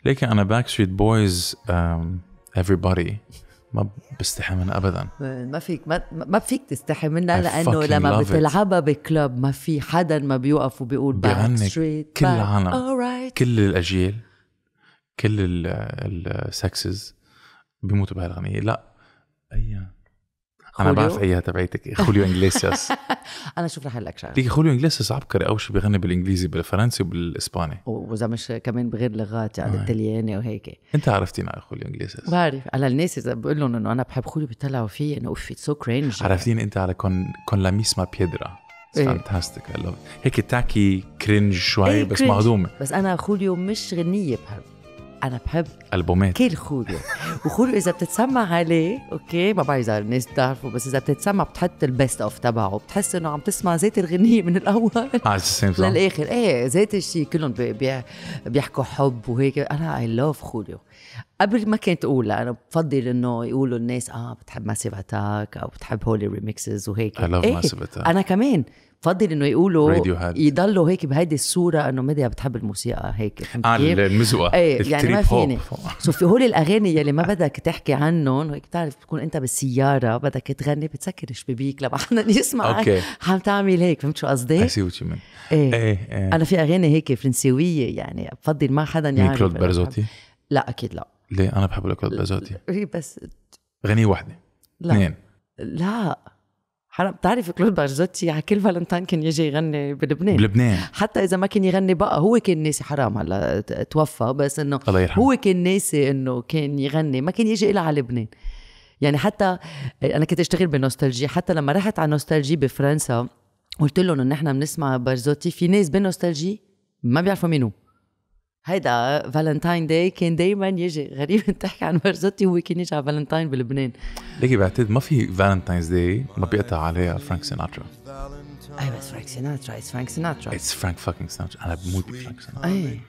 ليك انا باك ستريت بويز everybody ما بستحي منها ابدا
ما فيك ما, ما فيك تستحي منها لانه لما بتلعبها بكلوب ما في حدا ما بيوقف وبيقول باك ستريت كل العالم right.
كل الاجيال كل السكسز بيموتوا بهالاغنيه لا
اي خوليو. انا بعرف ايها
تبعيتك خوليو انجليسياس
[laughs] انا شوف رح لك شغله
خوليو انجليسياس عبقري اول شيء بغني بالانجليزي بالفرنسي وبالاسباني
واذا مش كمان بغير لغات يعني الطلياني وهيك
انت عرفتيني على خوليو انجليسياس بعرف
على الناس اذا بقول لهم انه انا بحب خوليو بيطلعوا فيي انه اوف سو كرينج
عرفتيني انت على كون كون لا ميسما بيدرا فانتاستيك اي لاف هيك تاكي كرينج شوي إيه، بس مهضومه
بس انا خوليو مش غنيه بحب انا بحب
البومات كل خوليو
وخوليو اذا بتتسمع عليه اوكي ما بعرف اذا الناس بتعرفه بس اذا بتتسمع بتحط البيست اوف تبعه بتحس انه عم تسمع ذات الغنيه من الاول [laughs]
آه، للاخر
ايه ذات الشيء كلهم بي بي بيحكوا حب وهيك انا اي لاف خوليو قبل ما كنت اقولها انا بفضل انه يقولوا الناس اه بتحب ماسيف اتاك او بتحب هولي ريميكسز وهيك اي love إيه؟ ماسيف اتاك انا كمان بفضل انه يقولوا يضلوا هيك بهيدي الصوره انه ميديا بتحب الموسيقى هيك على آه، المزوقه ايه يعني ما فيني سو في هول الاغاني يلي ما بدك تحكي عنهم هيك بتعرف بتكون انت بالسياره بدك تغني بتسكر الشبابيك لما حدا يسمع اوكي عم تعمل هيك فهمت شو قصدي؟ اي
ايه. ايه. انا في
اغاني هيك فرنسويه يعني بفضل ما حدا يعرف كلود برزوتي؟ لا اكيد لا
ليه انا بحب كلود برزوتي إيه، بس غني واحدة لا اثنين
لا حرام بتعرف كلود بارزوتي على كل فالنتين كان يجي يغني بلبنان بلبنان حتى اذا ما كان يغني بقى هو كان ناسي حرام هلا توفى بس انه الله يرحمه هو كان ناسي انه كان يغني ما كان يجي الا على لبنان يعني حتى انا كنت اشتغل بنوستالجي حتى لما رحت على نوستالجي بفرنسا قلت لهم انه نحن بنسمع بارزوتي في ناس بنوستالجي ما بيعرفوا مين هو هيدا فالنتاين داي كان دايما يجي غريب [laughs] تحكي عن مرزوتي هو كان يجي على فالنتاين بلبنان
ليكي بعتقد ما في فالنتاينز داي ما بيقطع عليها فرانك سيناترا
اي بس فرانك سيناترا اتس فرانك سيناترا اتس فرانك فاكينج سيناترا انا بموت بفرانك سيناترا اي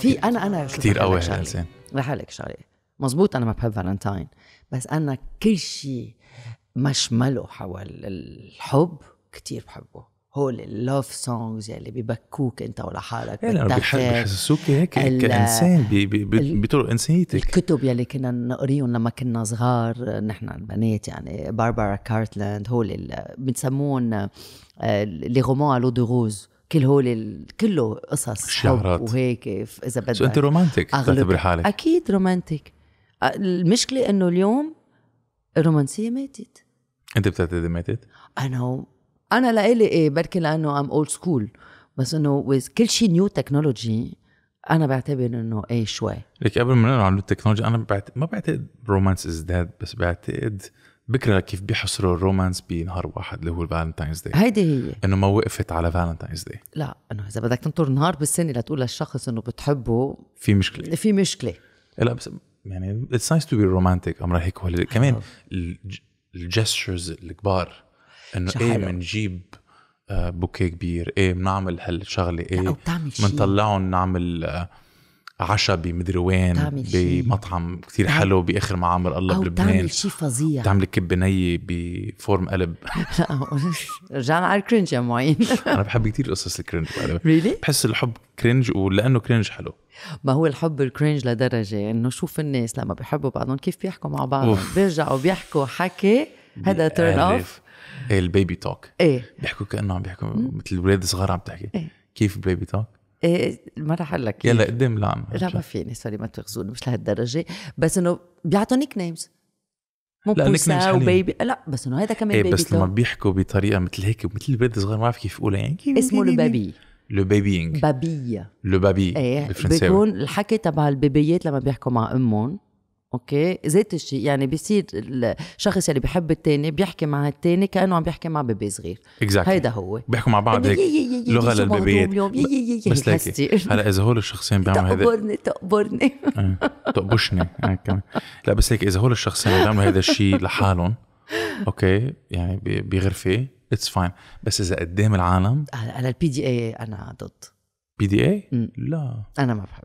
في انا انا كثير قوي هالانسان رح لك شغله مزبوط انا ما بحب فالنتاين بس انا كل شيء مشمله حول الحب كثير بحبه هول اللوف سونجز يلي ببكوك انت ولحالك بحسسوك هيك كانسان
بطرق انسانيتك
الكتب يلي كنا نقريهم لما كنا صغار نحن البنات يعني باربارا كارتلاند هول بنسموهم لي رومان لو دو روز كل هول كله قصص شعرات وهيك اذا بدك انت رومانتك بتعتبري حالك اكيد رومانتك آه، المشكله انه اليوم الرومانسيه ماتت
انت بتعتقد ماتت؟
انا انا لإلي ايه بركي لانه ام اولد سكول بس انه كل شيء نيو تكنولوجي انا بعتبر انه ايه شوي
لك قبل ما نقول عن التكنولوجي انا بعت... ما بعتقد رومانس از ديد بس بعتقد بكره كيف بيحصروا الرومانس بنهار واحد اللي هو الفالنتاينز داي هيدي هي انه ما وقفت على فالنتاينز داي
لا انه اذا بدك تنطر نهار بالسنه لتقول للشخص انه بتحبه في مشكله في مشكله إيه، لا بس
يعني اتس نايس تو بي رومانتيك امرا هيك كمان الجستشرز الكبار انه ايه بنجيب آه، بوكيه كبير ايه بنعمل هالشغله ايه بنطلعهم نعمل آه، عشاء بمدري وين بمطعم كثير حلو باخر معامل الله بلبنان بتعمل شيء
فظيع بتعمل
كبه نيه بفورم قلب
رجعنا [laughs] على الكرنج يا معين [laughs]
انا بحب كثير قصص الكرنج really?
بحس الحب كرنج ولانه كرنج حلو ما هو الحب الكرنج لدرجه انه شوف الناس لما بيحبوا بعضهم كيف بيحكوا مع بعض بيرجعوا بيحكوا حكي هذا تيرن اوف
ايه البيبي توك ايه بيحكوا كانه عم بيحكوا مثل الاولاد الصغار عم تحكي ايه كيف بيبي توك؟
ايه ما رح اقول لك يلا قدام لا لا ما فيني سوري ما تاخذوني مش لهالدرجه بس انه بيعطوا نيك نيمز مو لا بوسا وبيبي لا بس انه هذا كمان ايه بيبي بس لما
بيحكوا بطريقه مثل هيك مثل الولاد الصغار ما بعرف كيف اقولها يعني كيف اسمه البيبي لو بيبيينغ بابية لو بابي ايه بالفرنساوي بيكون
الحكي تبع البيبيات لما بيحكوا مع امهم اوكي ذات الشيء يعني بيصير الشخص اللي بحب الثاني بيحكي مع الثاني كانه عم بيحكي مع بيبي صغير exactly. هيدا هو
بيحكوا مع بعض يعني هيك لغه للبيبيات
بس ليك هلا
اذا هول الشخصين بيعملوا هذا تقبرني
تقبرني [laughs] إيه.
تقبشني آه، لا بس هيك اذا هول الشخصين بيعملوا هذا الشيء [laughs] لحالهم اوكي يعني بغرفه اتس فاين بس اذا قدام العالم
على البي دي اي انا ضد بي دي اي؟ لا انا
ما بحب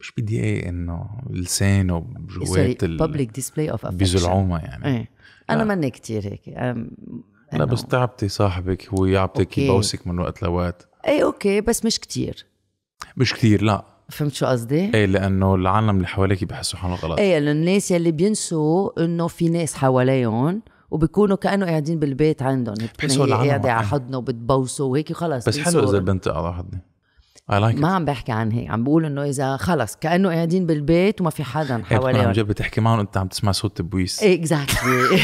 مش بدي ايه انه لسانه جوات الببليك ديسبلاي اوف بزلعومه يعني
ايه. انا آه. ماني كتير هيك
لا بس تعبتي صاحبك هو يعبتك يبوسك من وقت لوقت
اي اوكي بس مش كتير
مش كتير لا فهمت شو قصدي؟ ايه لانه العالم اللي حواليك بحسوا حالهم غلط
ايه الناس يلي بينسوا انه في ناس حواليهم وبكونوا كانه قاعدين بالبيت عندهم بتحسوا العالم قاعده على حضنه وبتبوسه وهيك خلص بس حلو اذا البنت على حضني اي لايك it. ما عم بحكي عن هيك عم بقول انه اذا خلص كانه قاعدين بالبيت وما في حدا حواليه عم إيه،
جد بتحكي معهم انت عم تسمع صوت تبويس
اكزاكتلي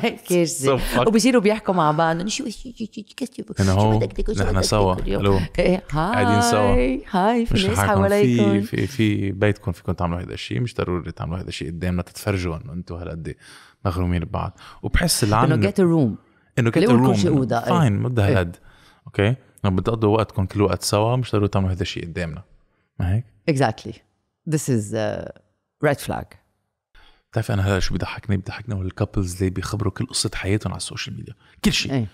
[laughs] كيرسي وبصيروا بيحكوا مع بعض شو شو نحن سوا الو [laughs] إيه، قاعدين سوا هاي في ناس حواليكم
في في بيتكم فيكم تعملوا هذا الشيء مش ضروري تعملوا هذا الشيء قدامنا تتفرجوا انه انتم هالقد مغرومين ببعض وبحس العالم انه جيت
روم انه جيت روم فاين مد هالقد
اوكي لما بتقضوا وقتكم كل وقت سوا مش ضروري تعملوا هذا الشيء قدامنا ما هيك؟
اكزاكتلي ذس از ريد فلاج بتعرفي
انا هلا شو بيضحكني بيضحكني هو الكابلز اللي بيخبروا كل قصه حياتهم على السوشيال ميديا كل شيء ايه.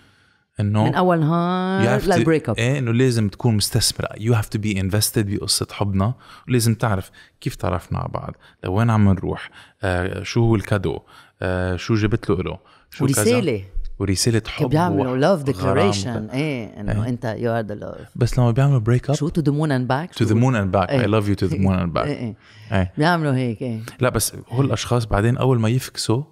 انه من اول نهار للبريك اب ايه انه لازم تكون مستثمره يو هاف تو بي انفستد بقصه حبنا ولازم تعرف كيف تعرفنا على بعض لوين عم نروح آه شو هو الكادو آه شو جبت له له شو ورساله ورساله حب بيعملوا لاف ديكلاريشن ايه انه
انت يو ار ذا لاف بس لما بيعملوا بريك اب شو تو ذا مون اند باك تو ذا مون اند باك اي لاف يو تو ذا مون اند باك بيعملوا هيك ايه
لا بس هول الاشخاص بعدين اول ما يفكسوا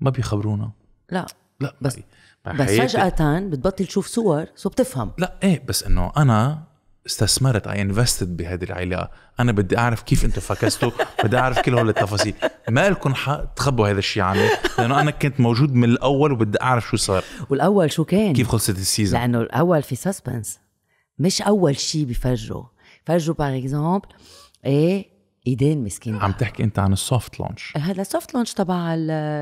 ما بيخبرونا
لا لا بس بس فجأة بتبطل تشوف صور سو بتفهم
لا ايه بس انه انا استثمرت اي انفستد بهذه العلاقه انا بدي اعرف كيف انتم فكستوا بدي اعرف كل هول التفاصيل ما لكم حق
تخبوا هذا الشيء عني لانه انا كنت موجود من الاول وبدي اعرف شو صار والاول شو كان كيف خلصت السيزون لانه الاول في سسبنس مش اول شيء بفرجوا فرجوا باغ اكزومبل ايه ايدين مسكين عم تحكي انت عن السوفت لونش هذا السوفت لونش تبع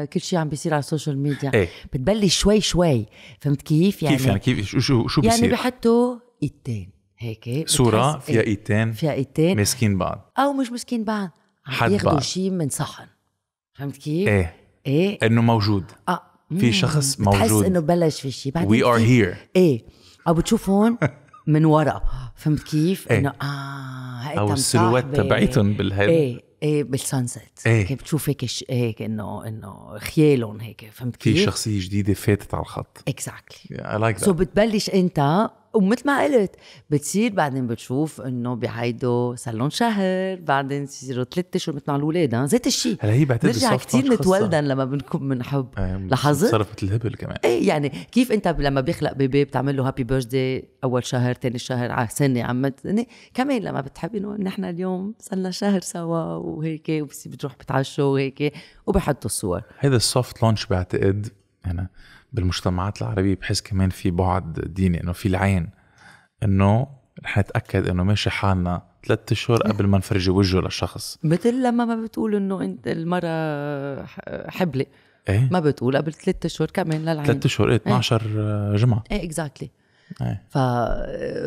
كل شيء عم بيصير على السوشيال ميديا ايه؟ بتبلش شوي شوي فهمت كيف يعني كيف يعني
كيف شو شو شو يعني بيصير يعني بحطوا ايدتين
هيك صورة فيها
ايتين فيها ايتين ماسكين بعض
او مش ماسكين بعض حد بعض شيء من صحن فهمت كيف؟ ايه ايه انه موجود اه في شخص موجود بتحس انه بلش في شيء بعدين وي ار هير ايه او بتشوف هون [laughs] من ورا فهمت كيف؟ ايه. انه اه هيك او السلوات تبعيتهم بالهيدا ايه ايه بالسانست ايه هيك بتشوف هيك هيك انه انه خيالهم هيك فهمت كيف؟ في شخصيه
جديده فاتت على الخط
اكزاكتلي اي لايك ذات سو بتبلش انت ومثل ما قلت بتصير بعدين بتشوف انه بيعيدوا صار شهر بعدين بيصيروا ثلاث اشهر مثل مع الاولاد ها زيت الشيء هلا هي بعتقد نرجع كثير نتولدن لما بنكون بنحب
آه، يعني لاحظت؟ صرفت مثل الهبل كمان
ايه يعني كيف انت لما بيخلق بيبي بتعمل له هابي بيرثداي اول شهر ثاني شهر على سنه عم كمان لما بتحب انه نحن اليوم صرنا شهر سوا وهيك وبصير بتروح بتعشوا وهيك
وبحطوا الصور هذا السوفت لونش بعتقد انا بالمجتمعات العربية بحس كمان في بعد ديني انه في العين انه رح نتاكد انه ماشي حالنا ثلاث اشهر قبل ما نفرجي وجهه للشخص
مثل لما ما بتقول انه انت المراه حبلة ايه ما بتقول قبل ثلاث اشهر كمان للعين ثلاث اشهر ايه 12
ايه؟ آه، جمعه
ايه اكزاكتلي ايه ف...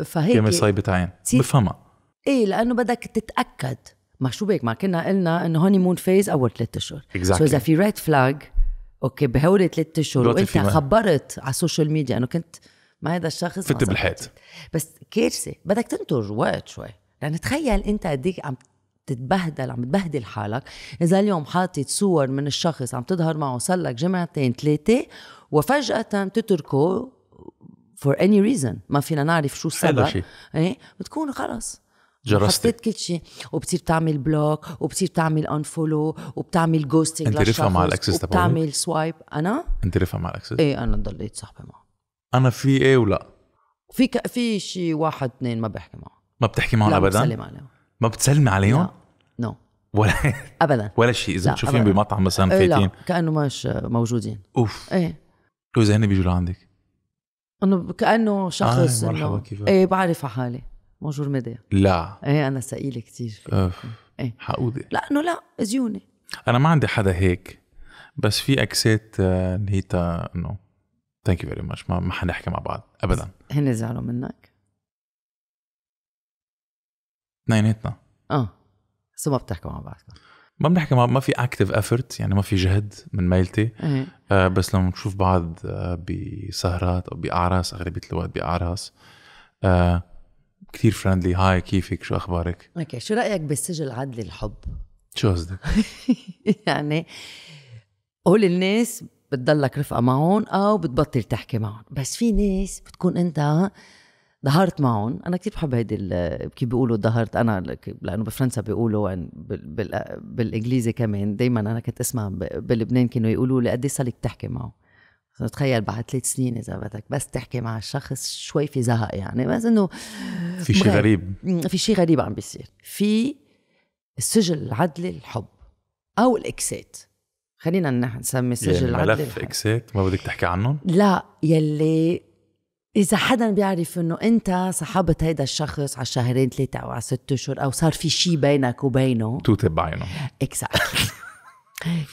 فهيك كلمة صايبة عين بفهمها ايه لانه بدك تتاكد ما شو بك ما كنا قلنا انه هوني مون فيز اول ثلاث اشهر اكزاكتلي سو اذا في ريد فلاج اوكي بهول ثلاث اشهر وانت خبرت على السوشيال ميديا انه كنت ما هذا الشخص فت بالحيط بس كارثه بدك تنتج وقت شوي لان يعني تخيل انت قديك إيه عم تتبهدل عم تبهدل حالك اذا اليوم حاطط صور من الشخص عم تظهر معه صار لك جمعتين ثلاثه وفجاه تتركه فور اني ريزن ما فينا نعرف شو السبب شيء ايه بتكون خلص جرستي حطيت كل شيء وبتصير تعمل بلوك وبتصير تعمل ان فولو وبتعمل جوستنج انت رفقه مع الاكسس تبعك وبتعمل سوايب انا
انت رفقه مع الاكسس ايه
انا ضليت صاحبه معه
انا في ايه ولا
في ك... في شيء واحد اثنين ما بحكي معه
ما بتحكي معهم ابدا ما بسلم عليهم ما بتسلمي عليهم لا نو ولا [laughs]
ابدا ولا شيء اذا بتشوفين بمطعم مثلا فايتين لا كانه مش موجودين اوف ايه
واذا هن بيجوا لعندك
انه كانه شخص آه مرحبا كيفك ايه بعرف حالي بونجور ميديا لا ايه انا ثقيله كثير اوف ايه حقودي لانه لا زيوني
انا ما عندي حدا هيك بس في اكسات آه، نهيتا انه ثانك يو فيري ماتش ما حنحكي مع بعض ابدا
هن زعلوا منك؟ اثنيناتنا اه سو ما بتحكوا مع بعض
ما بنحكي مع ما في اكتف افورت يعني ما في جهد من ميلتي أه. آه بس لما بنشوف بعض آه بسهرات او باعراس اغلبيه الوقت باعراس آه كثير فرندلي هاي كيفك شو اخبارك؟
اوكي شو رايك بالسجل عدلي الحب؟ شو قصدك؟ [laughs] يعني قول الناس بتضلك رفقه معهم او بتبطل تحكي معهم بس في ناس بتكون انت ظهرت معهم انا كثير بحب هيدي كيف بيقولوا ظهرت انا لانه بفرنسا بيقولوا بالانجليزي كمان دائما انا كنت اسمع بلبنان كانوا يقولوا لي قد ايه صار لك تحكي معه تخيل بعد ثلاث سنين اذا بدك بس تحكي مع الشخص شوي في زهق يعني بس انه في شيء غريب في شيء غريب عم بيصير في السجل العدلي الحب او الاكسات خلينا نسمي سجل يعني العدل ملف
اكسات ما بدك تحكي عنهم؟
لا يلي إذا حدا بيعرف إنه أنت صاحبت هيدا الشخص على شهرين ثلاثة أو على ست أشهر أو صار في شيء بينك وبينه توت بعينه اكزاكتلي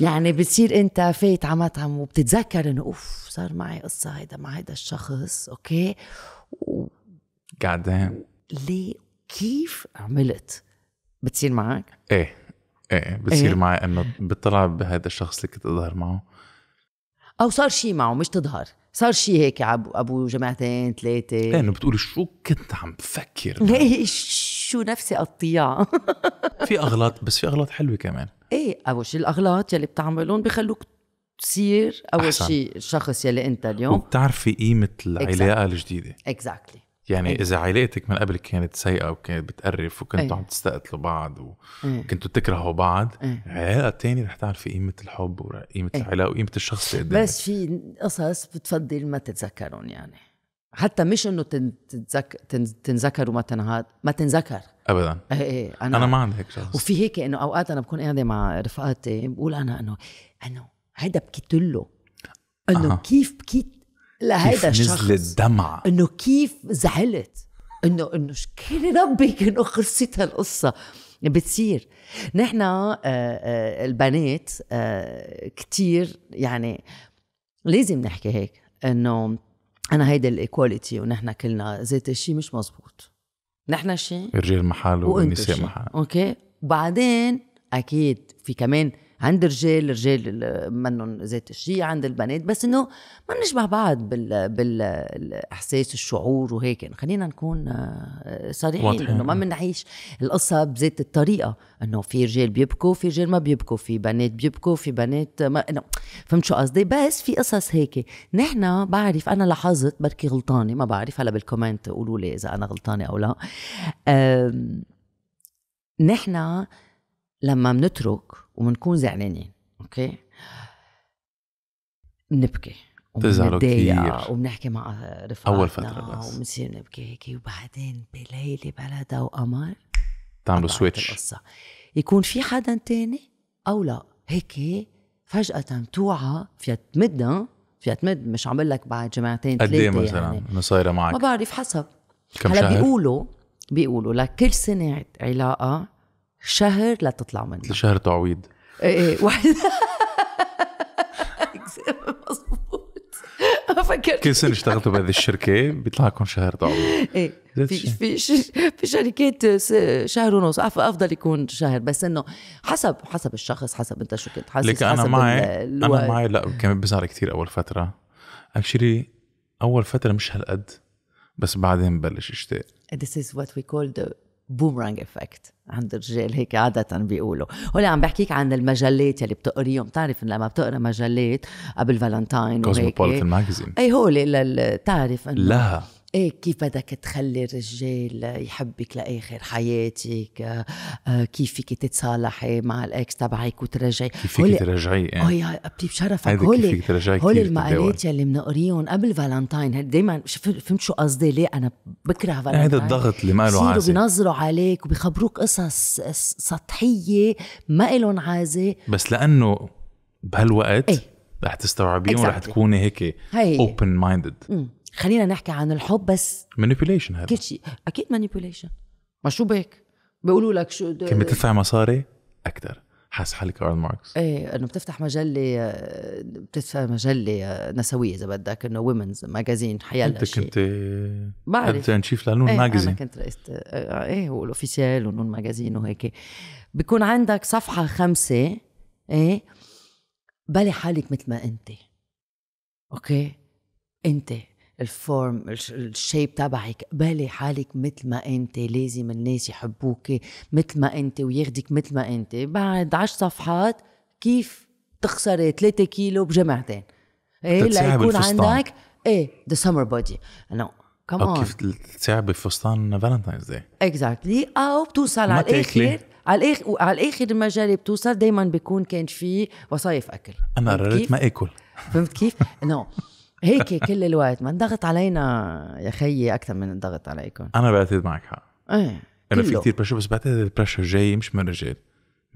يعني بتصير أنت فايت على مطعم وبتتذكر إنه أوف صار معي قصة هيدا مع هيدا الشخص أوكي و... ليه كيف عملت؟ بتصير معك؟
إيه ايه بتصير إيه؟ معي انه بتطلع بهذا الشخص اللي كنت اظهر معه
او صار شيء معه مش تظهر صار شيء هيك ابو ابو جماعتين ثلاثه ايه انه بتقولي شو كنت
عم بفكر [laughs] ايه
شو نفسي قطيعه
[laughs] في اغلاط بس في اغلاط حلوه كمان
ايه اول شيء الاغلاط يلي بتعملهم بخلوك تصير اول شيء الشخص يلي انت اليوم
وبتعرفي قيمه العلاقه exactly. الجديده اكزاكتلي exactly. يعني أيه. اذا علاقتك من قبل كانت سيئه وكانت بتقرف وكنتوا أيه. عم تستقتلوا بعض وكنتوا إيه. تكرهوا بعض أيه. علاقه تانية رح تعرفي قيمه الحب وقيمه أيه. العلاقه وقيمه الشخص اللي بس
في قصص بتفضل ما تتذكرهم يعني حتى مش انه تتذكر تنذكر وما تنهاد ما تنذكر ابدا ايه ايه انا انا ما عندي هيك شخص وفي هيك انه اوقات انا بكون قاعده مع رفقاتي بقول انا انه انه هيدا بكيت له انه أه. كيف بكيت لهيدا الشخص
نزلت دمعة
انه كيف زعلت انه انه كان ربي انه خلصت هالقصة بتصير نحن آه، آه، البنات آه، كتير يعني لازم نحكي هيك انه انا هيدا الايكواليتي ونحن كلنا ذات الشيء مش مزبوط نحن شيء
الرجال محله والنساء محل
اوكي وبعدين اكيد في كمان عند الرجال الرجال منهم ذات الشيء عند البنات بس انه ما بنشبه بعض بال بالاحساس الشعور وهيك يعني خلينا نكون آه، صريحين انه ما بنعيش القصه بذات الطريقه انه في رجال بيبكوا في رجال ما بيبكوا في بنات بيبكوا في بنات ما إنه فهمت شو قصدي بس في قصص هيك نحن بعرف انا لاحظت بركي غلطانه ما بعرف هلا بالكومنت قولوا لي اذا انا غلطانه او لا نحن لما بنترك وبنكون زعلانين اوكي بنبكي بتزعلوا كثير وبنحكي مع رفقاتنا اول فتره بس وبنصير نبكي هيك وبعدين بليله بلا ضوء قمر
تعملوا سويتش القصة.
يكون في حدا تاني او لا هيك فجأة توعى فيها تمدها فيها تمد مش عم بقول لك بعد ثلاثه قد ايه مثلا يعني.
انه صايره معك ما
بعرف حسب كم هلا شهر؟ بيقولوا بيقولوا لكل سنة علاقة شهر لتطلع منه مثل
شهر تعويض
ايه, إيه، واحد [laughs] مضبوط فكرت
كل سنه اشتغلتوا بهذه الشركه بيطلع لكم شهر تعويض
ايه في في في شركات شهر ونص افضل يكون شهر بس انه حسب حسب الشخص حسب انت شو كنت حاسس انا معي انا معي
لا كان بزعل كثير اول فتره اكشلي اول فتره مش هالقد بس بعدين بلش اشتاق
This is what we call the بومرانج افكت عند الرجال هيك عادة بيقولوا هلا عم بحكيك عن المجلات يلي بتقريهم بتعرف لما بتقرا مجلات قبل فالنتاين وهيك كوزموبوليتان ماجازين اي هول بتعرف انه لها ايه كيف بدك تخلي الرجال يحبك لاخر حياتك آه, آه، كيف فيك تتصالحي مع الاكس تبعك وترجعي كيف فيك
ترجعي ايه هي
بشرفك هول هول المقالات يلي بنقريهم قبل فالنتاين دائما فهمت شو قصدي ليه انا بكره إيه، فالنتاين هذا الضغط
اللي ما له عازه
بينظروا عليك وبيخبروك قصص سطحيه ما لهم عازه
بس لانه بهالوقت ايه؟ رح تستوعبيهم exactly. ورح تكوني هيك اوبن مايندد
خلينا نحكي عن الحب بس
مانيبيوليشن هذا كل شيء
اكيد مانيبيوليشن ما شو بك بيقولوا لك شو كم بتدفع
مصاري اكثر حاس حالك كارل ماركس
ايه انه بتفتح مجله بتدفع مجله نسويه اذا بدك انه ويمنز ماجازين حيال انت كنت
بعرف انت شيف لنون ايه ماجازين انا
كنت رئيسة ايه, إيه، والاوفيسيال ونون ماجازين وهيك بيكون عندك صفحه خمسه ايه بالي حالك مثل ما انت اوكي انت الفورم الشيب تبعك قبلي حالك مثل ما انت لازم الناس يحبوك مثل ما انت وياخدك مثل ما انت بعد عشر صفحات كيف تخسري 3 كيلو بجمعتين ايه يكون عندك ايه ذا سمر بودي انا كم اون كيف
تساعد بفستان فالنتاينز داي
اكزاكتلي او بتوصل على الاخر على الاخر وعلى الاخر المجال بتوصل دايما بيكون كان في وصايف اكل
انا قررت ما اكل
فهمت كيف؟ نو [laughs] no. هيك كل الوقت ما الضغط علينا يا خيي اكثر من الضغط عليكم انا
بعتقد معك حق ايه انا في كثير بريشر بس بعتقد البريشر جاي مش من الرجال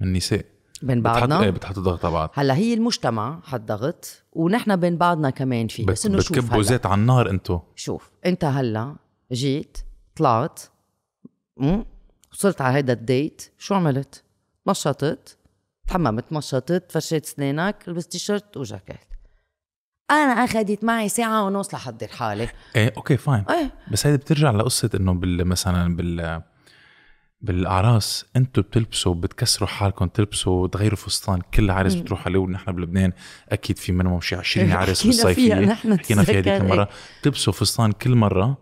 من النساء بين بعضنا بتحط ايه بتحط ضغط على بعض
هلا هي المجتمع حط ضغط ونحن بين بعضنا كمان في بس انه شوف بتكبوا زيت
على النار انتو
شوف انت هلا جيت طلعت امم وصلت على هيدا الديت شو عملت؟ نشطت تحممت نشطت فرشيت سنانك لبست تيشرت وجاكيت انا اخذت معي ساعه ونص لحضر حالي
ايه اوكي فاين ايه. بس هيدي بترجع لقصه انه بال مثلا بال بالاعراس انتوا بتلبسوا بتكسروا حالكم تلبسوا تغيروا فستان كل عرس بتروح عليه ونحن بلبنان اكيد في منهم شي 20 إيه، عرس بالصيفيه حكينا فيها هذيك المره بتلبسوا إيه. فستان كل مره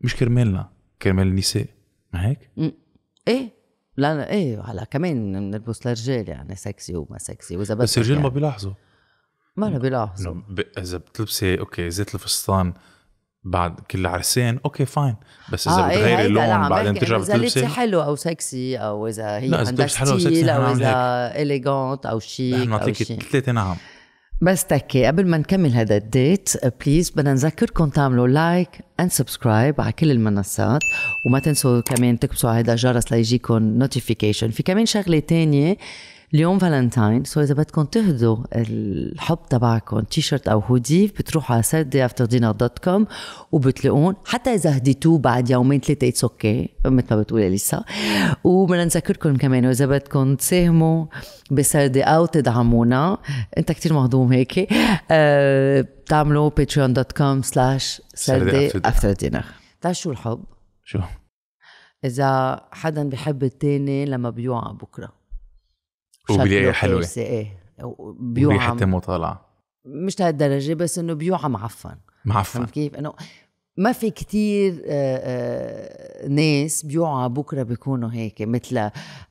مش كرمالنا كرمال النساء ما هيك؟
ايه لا ايه هلا كمان بنلبس للرجال يعني سكسي وما سكسي واذا بس الرجال يعني. ما بيلاحظوا ما له بيلاحظ
اذا بتلبسي اوكي زيت الفستان بعد كل عرسين اوكي فاين بس اذا آه إيه، بتغيري إيه اللون بعدين ترجع بتلبسي اذا لبسي
حلو او سكسي او اذا هي عندها ستيل او اذا اليغونت او شيء او شيء ثلاثه نعم بس تكي قبل ما نكمل هذا الديت بليز بدنا نذكركم تعملوا لايك اند سبسكرايب على كل المنصات وما تنسوا كمان تكبسوا على هذا الجرس ليجيكم نوتيفيكيشن في كمان شغله ثانيه اليوم فالنتاين سو اذا بدكم تهدوا الحب تبعكم تي شيرت او هودي بتروحوا على سردي افتر دينر دوت كوم وبتلاقون حتى اذا هديتوه بعد يومين ثلاثه اتس اوكي مثل ما بتقول اليسا وبدنا نذكركم كمان واذا بدكم تساهموا بسردي او تدعمونا انت كتير مهضوم هيك أه بتعملوا باتريون دوت كوم سلاش سردي افتر دينر بتعرف شو الحب؟ شو؟ اذا حدا بحب التاني لما بيوعى بكره
وبلاقيها حلوة
ايه بيوعم حتى طالعة مش لهالدرجة بس انه بيوعى معفن معفن كيف انه ما في كتير آه، آه، ناس بيوعى بكره بيكونوا هيك مثل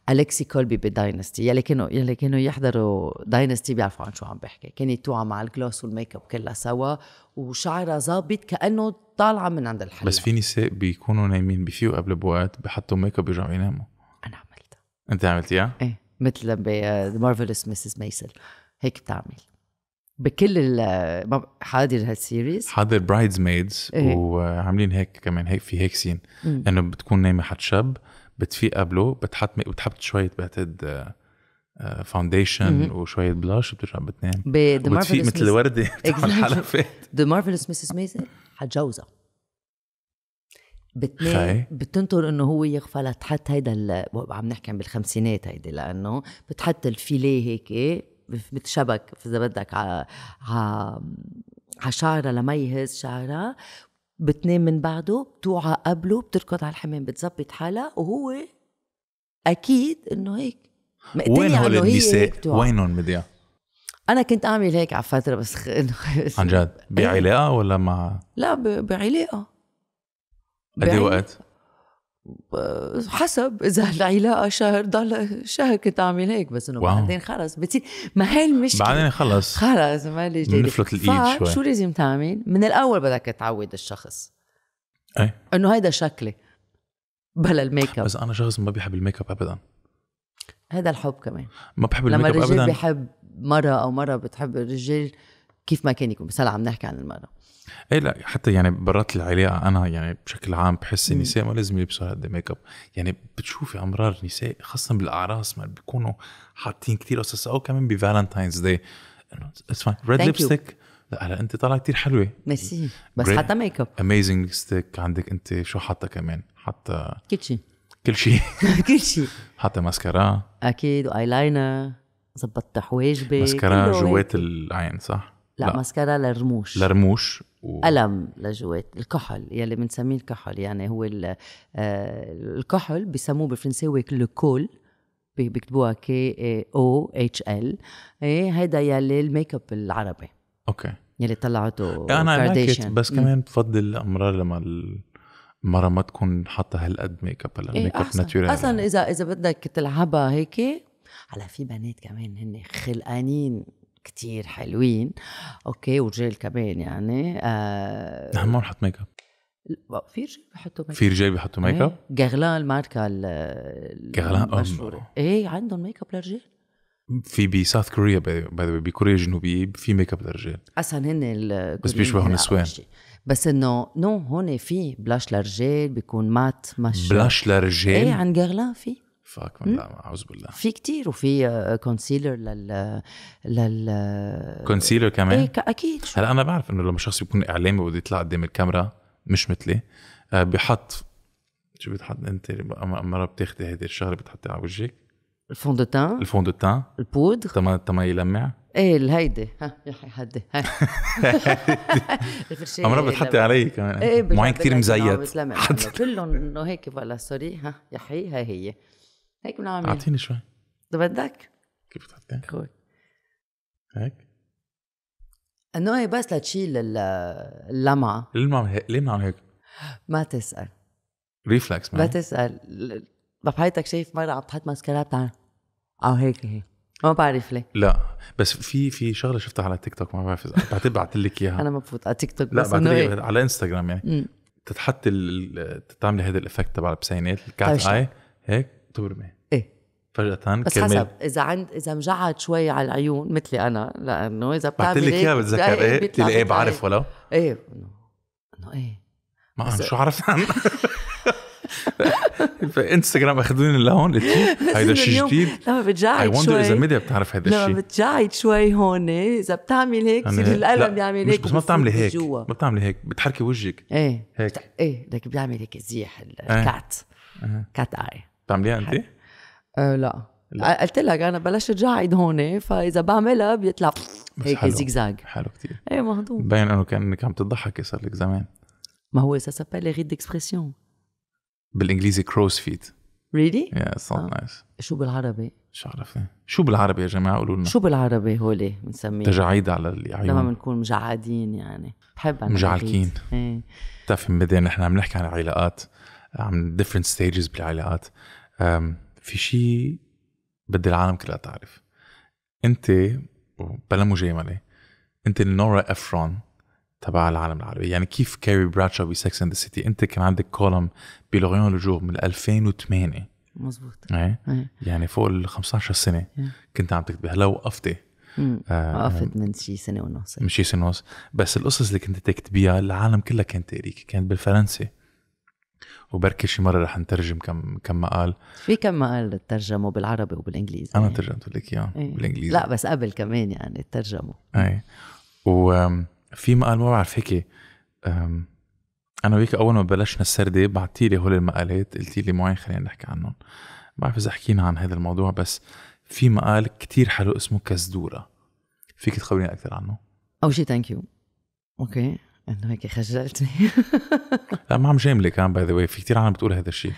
الكسي كولبي بداينستي يلي كانوا يلي كانوا يحضروا داينستي بيعرفوا عن شو عم بحكي كانت توعى مع الجلوس والميك اب كلها سوا وشعرها ظابط كانه طالعه من عند الحلاق
بس في نساء بيكونوا نايمين بفيقوا قبل بوقت بحطوا ميك اب بيرجعوا يناموا انا عملتها انت عملتيها؟ ايه
مثل مارفلس مسز ميسل هيك بتعمل بكل ال حاضر هالسيريز
حاضر برايدز ميدز إيه. وعاملين هيك كمان هيك في هيك سين انه يعني بتكون نايمه حد شاب بتفيق قبله بتحط بتحط شويه بعتقد فاونديشن آه، آه، وشويه بلاش وبترجع بتنام بتفيق مثل الورده [laughs] بتعمل حلقات
ذا مارفلس مسز ميسل حتجوزها بتنام بتنطر انه هو يغفى لتحت هيدا ال... عم نحكي عن بالخمسينات هيدي لانه بتحط الفيليه هيك بتشبك اذا بدك على على شعرها لما يهز شعرها بتنام من بعده بتوعى قبله بتركض على الحمام بتظبط حالها وهو اكيد انه هيك وين هول النساء وينهم مديا؟ انا كنت اعمل هيك على فتره بس خ... انه عن جد [laughs] إيه.
بعلاقه ولا مع
لا ب... بعلاقه قد إيه وقت؟ حسب اذا العلاقه شهر ضل شهر كنت اعمل هيك بس انه بعدين خلص بتصير ما هي المشكله بعدين خلص خلص ما لي جديد نفلت الايد شوي شو لازم تعمل؟ من الاول بدك تعود الشخص اي انه هيدا شكلي بلا الميك اب بس انا شخص ما بيحب الميك اب ابدا هذا الحب كمان ما بحب الميك اب ابدا لما الرجال بيحب مره او مره بتحب الرجال كيف ما كان يكون بس هلا عم نحكي عن المره
اي لا حتى يعني برات العلاقه انا يعني بشكل عام بحس النساء ما لازم يلبسوا هالقد ميك اب يعني بتشوفي امرار نساء خاصه بالاعراس ما بيكونوا حاطين كثير قصص او كمان بفالنتاينز داي اتس فاين ريد ليبستيك لا هلا انت طالعه كثير حلوه
ميرسي بس حتى ميك اب
اميزنج ستيك عندك انت شو حاطه كمان حاطه كل شيء كل شيء [laughs] كل شيء حاطه ماسكارا
اكيد واي لاينر ظبطت حواجبي ماسكارا جوات
العين صح؟
لا, لا ماسكارا للرموش للرموش و... ألم لجوات الكحل يلي بنسميه الكحل يعني هو آه، الكحل بسموه بالفرنساوي لو كول بيكتبوها كي او اتش ال هيدا يلي الميك اب العربي اوكي يلي طلعته إيه، انا بس كمان
بفضل امرار لما المره ما تكون حاطه هالقد ميك اب هلا الميك إيه، اب ناتشورال اصلا
اذا اذا بدك تلعبها هيك هلا في بنات كمان هن خلقانين كتير حلوين اوكي ورجال كمان يعني آه نحن ما بنحط ميك اب في رجال بحطوا ميك اب في رجال بحطوا ميك اب جغلان الماركه جغلان المشهوره ايه عندهم ميك اب للرجال
في بساوث كوريا باي ذا بكوريا الجنوبيه في ميك اب للرجال
اصلا هن بس بيشبهوا النسوان بس انه نو هون في بلاش للرجال بيكون مات مش بلاش للرجال ايه عند جغلان في فاك من لا اعوذ بالله في كتير وفي كونسيلر آه، لل لل كونسيلر إيه، كمان؟ ايه اكيد
هلا انا بعرف انه لما شخص يكون اعلامي وبده يطلع قدام الكاميرا مش مثلي آه، بحط شو بتحط انت مره بتاخذي هيدي الشغله بتحطيها على وجهك الفون دو تان الفون دو تان البودر تما تما يلمع
ايه الهيدي ها يا حدي الفرشاه امرأة بتحطي علي كمان ايه معين كثير مزيت [laughs] كلهم انه هيك بلا سوري ها يا حي هاي هي هيك بنعمل اعطيني شوي اذا بدك كيف بتعطيني؟ خوي هيك؟ انه هي بس لتشيل اللمعه ليه ما هيك؟ ليه بنعمل هيك؟ ما تسال
ريفلكس ما تسال
بحياتك شايف مره عم تحط ماسكارا بتاع او هيك هي ما بعرف ليه
لا بس في في شغله شفتها على تيك توك ما بعرف اذا بعتت بعت لك اياها انا ما بفوت على تيك توك لا بعت إيه؟ على انستغرام يعني تتحط تعملي هذا الافكت تبع البسينات الكات طيب، اي هيك تورمي ايه فجأة بس كمل. حسب
إذا عند إذا مجعد شوي على العيون مثلي أنا لأنه إذا بتعمل بعت لك إياها بتذكر إيه؟ قلت إيه, إيه، بعرف ولا؟ إيه, إيه، إنه إيه ما أنا شو عرفت
[laughs] انستغرام اخذوني لهون قلت [laughs] هيدا شيء جديد لما بتجعد شوي اي اذا الميديا بتعرف هيدا الشيء لما
بتجعد شوي هون اذا بتعمل هيك يعني بصير القلم بيعمل هيك بس ما بتعملي هيك ما
بتعملي هيك بتحركي وجهك ايه هيك
ايه لك بيعمل هيك زيح إيه. الكات كات اي بتعمليها انت؟ أه لا. لا قلت لك انا بلشت جعد هون فاذا بعملها بيطلع هيك زيكزاك
حلو كثير ايه مهضوم باين انه كانك عم تضحكي صار لك زمان
ما هو سا سابيل ريت ديكسبرسيون
بالانجليزي كروس فيت ريلي؟ يا صوت نايس
شو بالعربي؟ مش عرفي
شو بالعربي يا جماعة قولوا لنا شو
بالعربي هولي بنسميه تجاعيد على العيون لما بنكون مجعدين يعني بحب انا مجعلكين إيه.
بتعرفي مبدئيا نحن عم نحكي عن علاقات عن ديفرنت ستيجز بالعلاقات في شيء بدي العالم كلها تعرف انت بلا مجامله انت نورا افرون تبع العالم العربي يعني كيف كاري براتشا بسكس اند ذا سيتي انت كان عندك كولم بلوريون لوجور من 2008 مزبوط إيه؟, ايه يعني فوق ال 15 سنه إيه. كنت عم تكتبي هلا وقفتي وقفت آه، آه، من شي
سنه ونص
من شي سنه ونص بس القصص اللي كنت تكتبيها العالم كلها كانت تقريك كانت بالفرنسي وبركي شي مره رح نترجم كم كم مقال
في كم مقال ترجموا بالعربي وبالانجليزي انا يعني. ترجمت لك اياه إيه. بالانجليزي لا بس قبل كمان يعني ترجموا
اي وفي مقال ما بعرف هيك انا وياك اول ما بلشنا السردة بعتي لي هول المقالات قلتي لي معين خلينا نحكي عنهم ما بعرف اذا حكينا عن هذا الموضوع بس في مقال كتير حلو اسمه كزدوره فيك تخبريني اكثر عنه
اول شيء ثانك يو اوكي انه هيك خجلتني [laughs]
لا ما عم جاملك عم باي ذا واي في كثير عالم بتقول هذا الشيء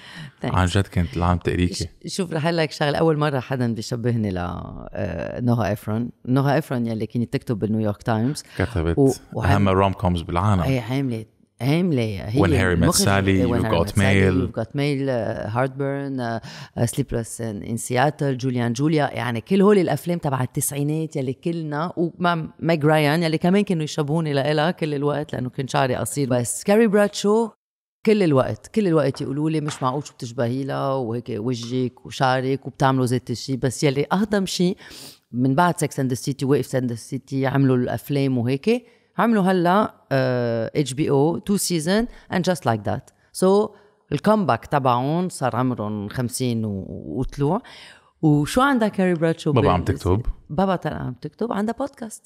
عن جد كانت العالم تقريكي
شوف رح لك شغله اول مره حدا بيشبهني ل آه، نوها افرون نوها افرون يلي كانت تكتب بالنيويورك تايمز كتبت و... وعم... اهم
الروم كومز بالعالم هي إيه،
عملت هي ملاية هي وين هاري مات سالي وين جوت ميل جوت ميل هارد بيرن سليبلس in Seattle, Julian Julia يعني كل هول الافلام تبع التسعينات يلي كلنا ومع ميج رايان يلي كمان كانوا يشبهوني لإلها كل الوقت لانه كان شعري قصير بس كاري براتشو كل الوقت كل الوقت يقولوا لي مش معقول شو بتشبهي لها وهيك وجهك وشعرك وبتعملوا زيت الشيء بس يلي اهضم شيء من بعد سكس اند سيتي واقف اند سيتي عملوا الافلام وهيك عملوا هلا اتش بي او تو سيزون اند جاست لايك ذات سو الكومباك تبعهم صار عمرهم 50 وطلوع وشو عندها كاري براتشو بابا عم تكتب بابا طلع عم تكتب عندها بودكاست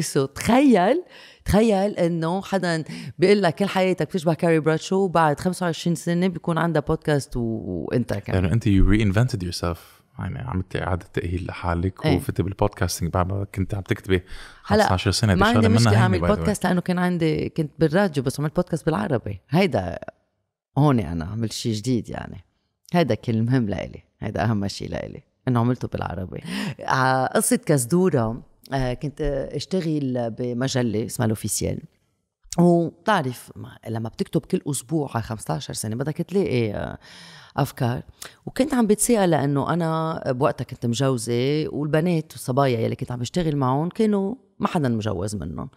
سو تخيل تخيل انه حدا بيقول لك كل حياتك بتشبه كاري براتشو بعد 25 سنه بيكون عندها بودكاست وانت كمان يعني
انت يو ري انفنتد يور سيلف يعني عملت اعاده تاهيل لحالك ايه. وفتي بالبودكاستنج بعد ما كنت عم تكتبي 15 سنه ما عندي مشكله اعمل بودكاست لانه
كان عندي كنت بالراديو بس عملت بودكاست بالعربي هيدا هون انا عملت شيء جديد يعني هيدا كان المهم لإلي هيدا اهم شيء لإلي انه عملته بالعربي آه، قصه كزدوره آه، كنت اشتغل بمجله اسمها الاوفيسيال وبتعرف لما بتكتب كل اسبوع على 15 سنه بدك تلاقي آه، افكار وكنت عم بتسائل لانه انا بوقتها كنت مجوزه والبنات والصبايا يلي كنت عم بشتغل معهم كانوا ما حدا مجوز منهم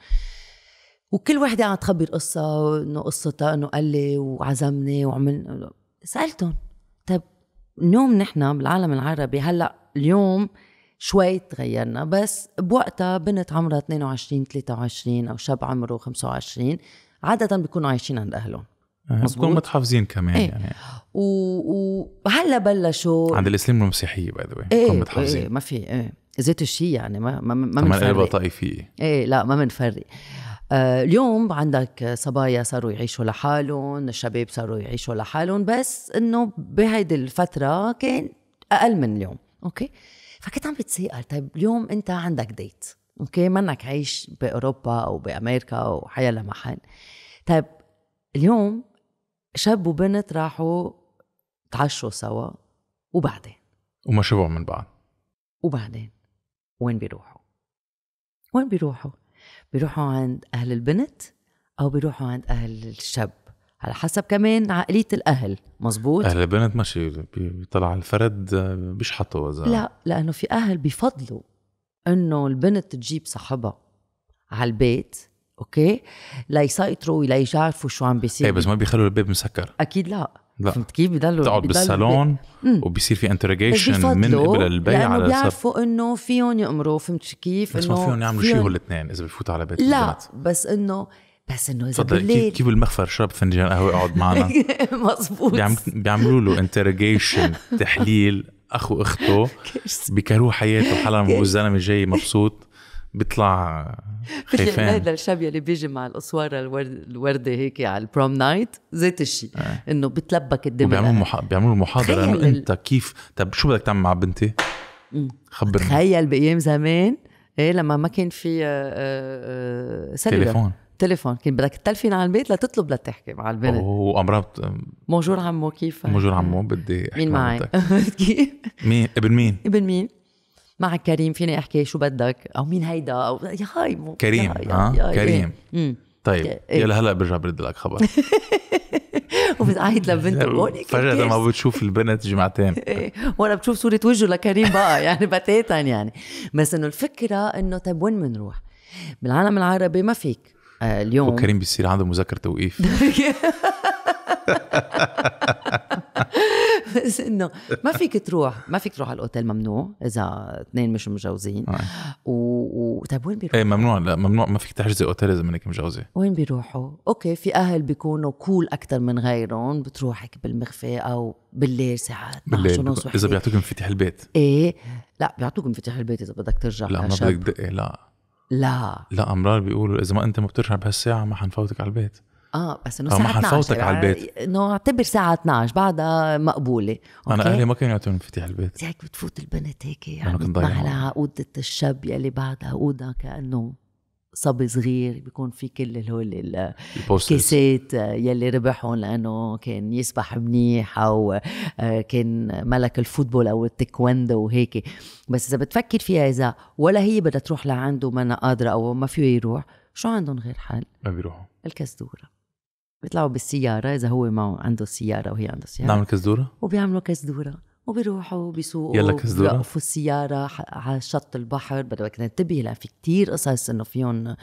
وكل وحده عم تخبر قصه انه قصتها انه قال لي وعزمني وعمل سالتهم طيب اليوم نحن بالعالم العربي هلا اليوم شوي تغيرنا بس بوقتها بنت عمرها 22 23 او شاب عمره 25 عاده بيكونوا عايشين عند اهلهم مظبوط
متحافظين كمان ايه. يعني
وهلا و... بلشوا عند
الاسلام والمسيحيه باي ذا واي ايه متحافظين ايه ما
في ايه زيت الشيء يعني ما ما ما بنفرق
طائفيه
ايه لا ما بنفرق آه اليوم عندك صبايا صاروا يعيشوا لحالهم الشباب صاروا يعيشوا لحالهم بس انه بهيدي الفتره كان اقل من اليوم اوكي آه فكنت عم بتسأل طيب اليوم انت عندك ديت اوكي منك عايش باوروبا او بامريكا او الله محل طيب اليوم شاب وبنت راحوا تعشوا سوا وبعدين
وما شبعوا من بعض
وبعدين وين بيروحوا وين بيروحوا بيروحوا عند اهل البنت او بيروحوا عند اهل الشاب على حسب كمان عقلية الأهل مزبوط أهل
البنت ماشي بيطلع الفرد بيشحطوا إذا لا
لأنه في أهل بيفضلوا إنه البنت تجيب صاحبها على البيت أوكي ليسيطروا يعرفوا شو عم بيصير إيه بس ما
بيخلوا الباب مسكر
أكيد لا لا فهمت كيف بضلوا تقعد بالصالون
وبيصير في انترجيشن من قبل البيع لأنه على بيعرفوا
انه فيهم يأمروا فهمت كيف بس ما فيهم يعملوا شيء هول
الاثنين اذا بفوتوا على بيت لا البنت.
بس انه بس انه اذا بالليل كيف
المخفر شرب فنجان قهوه اقعد معنا
[laughs] مزبوط بيعم...
بيعملوا له انتروجيشن [laughs] تحليل اخو اخته بكرو حياته حلم والزلمه جاي مبسوط بيطلع
خيفان هذا الشاب يلي بيجي مع الاسواره الورده هيك على البروم نايت زيت الشيء آه. انه بتلبك الدم بيعملوا مح... بيعملوا محاضره انه انت
كيف طب شو بدك تعمل مع بنتي؟ خبرني
تخيل بايام زمان ايه لما ما كان في آه، آه، آه، سيلولر تليفون بالتليفون كان بدك تلفين على البيت لتطلب لتحكي مع البنت وامرها بت... موجور عمو كيف موجور عمو بدي احكي مين معي [laughs] كيف
مين ابن مين
ابن مين مع كريم فيني احكي شو بدك او مين هيدا او يا هاي مو... كريم يا هاي. ها يا كريم إيه.
طيب إيه. يلا هلا برجع برد لك خبر [laughs]
وبتعيط لبنتك إيه، فجأة لما
بتشوف البنت جمعتين
[laughs] إيه. وانا بتشوف صورة وجهه لكريم بقى يعني بتاتا يعني بس انه الفكرة انه طيب وين بنروح؟ بالعالم العربي ما فيك آه، اليوم وكريم بيصير
عنده مذاكره توقيف
[laughs] بس انه ما فيك تروح ما فيك تروح على الاوتيل ممنوع اذا اثنين مش مجوزين نعم. و... و... طيب وين بيروحوا؟ ايه ممنوع لا
ممنوع ما فيك تحجزي اوتيل اذا منك مجوزه
وين بيروحوا؟ اوكي في اهل بيكونوا كول اكثر من غيرهم بتروح هيك بالمغفى او بالليل ساعات نعم، بالليل اذا
بيعطوك مفاتيح البيت
ايه لا بيعطوك مفاتيح البيت اذا بدك ترجع لا ما بدك
دقي لا لا لا امرار بيقولوا اذا ما انت ما بترجع بهالساعه ما حنفوتك على البيت اه بس انه آه، الساعه ما حنفوتك على البيت
انه اعتبر ساعه 12 بعدها مقبوله أوكي؟ انا اهلي ما
كانوا يعطوني مفاتيح البيت هيك بتفوت
البنت هيك يعني على عقوده الشاب يلي بعدها عقودها كانه صبي صغير بيكون في كل هول الكيسات آه، يلي ربحهم لانه كان يسبح منيح او آه، كان ملك الفوتبول او التايكوندو وهيك بس اذا بتفكر فيها اذا ولا هي بدها تروح لعنده ما قادره او ما فيه يروح شو عندهم غير حل؟ ما بيروحوا الكزدوره بيطلعوا بالسيارة إذا هو معه عنده سيارة وهي عندها سيارة نعمل كزدورة؟ وبيعملوا كزدورة وبيروحوا بيسوقوا يلا بيوقفوا السياره على شط البحر بدك تنتبه لأن في كتير قصص انه فيهم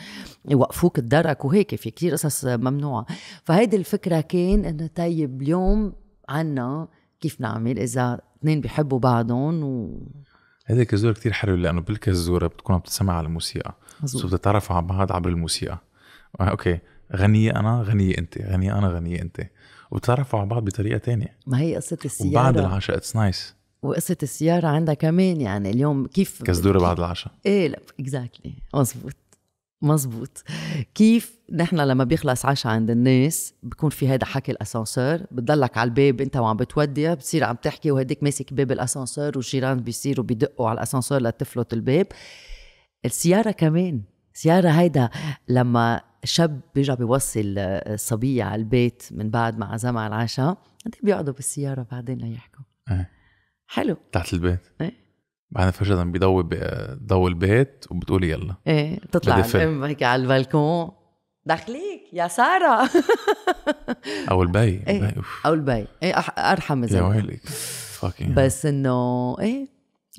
يوقفوك الدرك وهيك في كتير قصص ممنوعه فهيدي الفكره كان انه طيب اليوم عنا كيف نعمل اذا اثنين بيحبوا بعضهم و
هيدي الكزوره كتير حلوه لانه بالكزوره بتكون عم تسمع على الموسيقى مظبوط بتتعرفوا على بعض عبر الموسيقى آه، اوكي غنية أنا غنية أنت غنية أنا غنية أنت وتعرفوا على بعض بطريقه تانية
ما هي قصه السياره وبعد
العشاء اتس نايس
وقصة السيارة عندها كمان يعني اليوم كيف كزدورة بعد العشاء ايه لا اكزاكتلي مزبوط مزبوط كيف نحن لما بيخلص عشاء عند الناس بكون في هيدا حكي الاسانسير بتضلك على الباب انت وعم بتودي بتصير عم تحكي وهديك ماسك باب الاسانسير والجيران بيصيروا بيدقوا على الاسانسير لتفلت الباب السياره كمان سيارة هيدا لما شاب بيجي بيوصل الصبية آه، على البيت من بعد ما عزمها على العشاء انت بيقعدوا بالسيارة بعدين ليحكوا ايه حلو
تحت البيت ايه بعدين فجأة بيضوي ضو البيت وبتقولي يلا ايه بتطلع الام
هيك على البالكون دخليك يا سارة
[laughs] أو البي ايه
أو البي ايه أرحم يا ويلك بس إنه ايه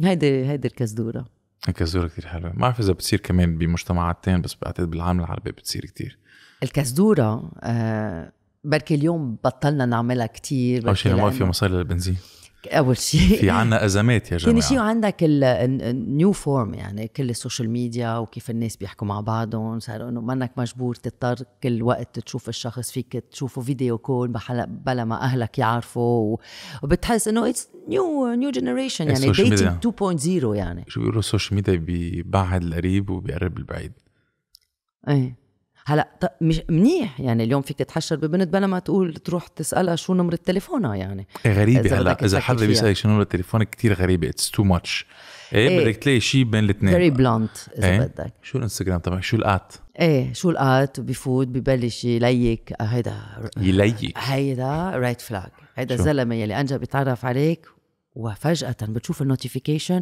هيدي هيدي الكزدورة
الكزدوره كتير حلوه ما اعرف اذا بتصير كمان بمجتمعات تانية بس بعتقد بالعالم العربي بتصير كتير
الكزدوره آه بركي اليوم بطلنا نعملها كتير اول شيء ما في مصاري للبنزين اول شيء في عنا ازمات يا [laughs] يعني جماعه ثاني شيء عندك النيو فورم يعني كل السوشيال ميديا وكيف الناس بيحكوا مع بعضهم صار انه منك مجبور تضطر كل وقت تشوف الشخص فيك تشوفه فيديو كول بلا ما اهلك يعرفوا وبتحس انه اتس نيو نيو جنريشن يعني ديتنج 2.0 يعني
شو بيقولوا السوشيال ميديا بيبعد القريب وبيقرب البعيد
ايه هلا طيب، مش منيح يعني اليوم فيك تتحشر ببنت بلا ما تقول تروح تسالها شو نمر تليفونها يعني غريبة هلا اذا حدا بيسالك
شو نمر تليفونك كثير غريبة اتس تو ماتش ايه بدك تلاقي شيء بين الاثنين فيري بلانت اذا إيه؟ بدك شو الانستغرام تبعك شو الات
ايه شو الات بفوت ببلش يليك هيدا يليك هيدا رايت فلاج هيدا الزلمه يلي انجا بيتعرف عليك وفجاه بتشوف النوتيفيكيشن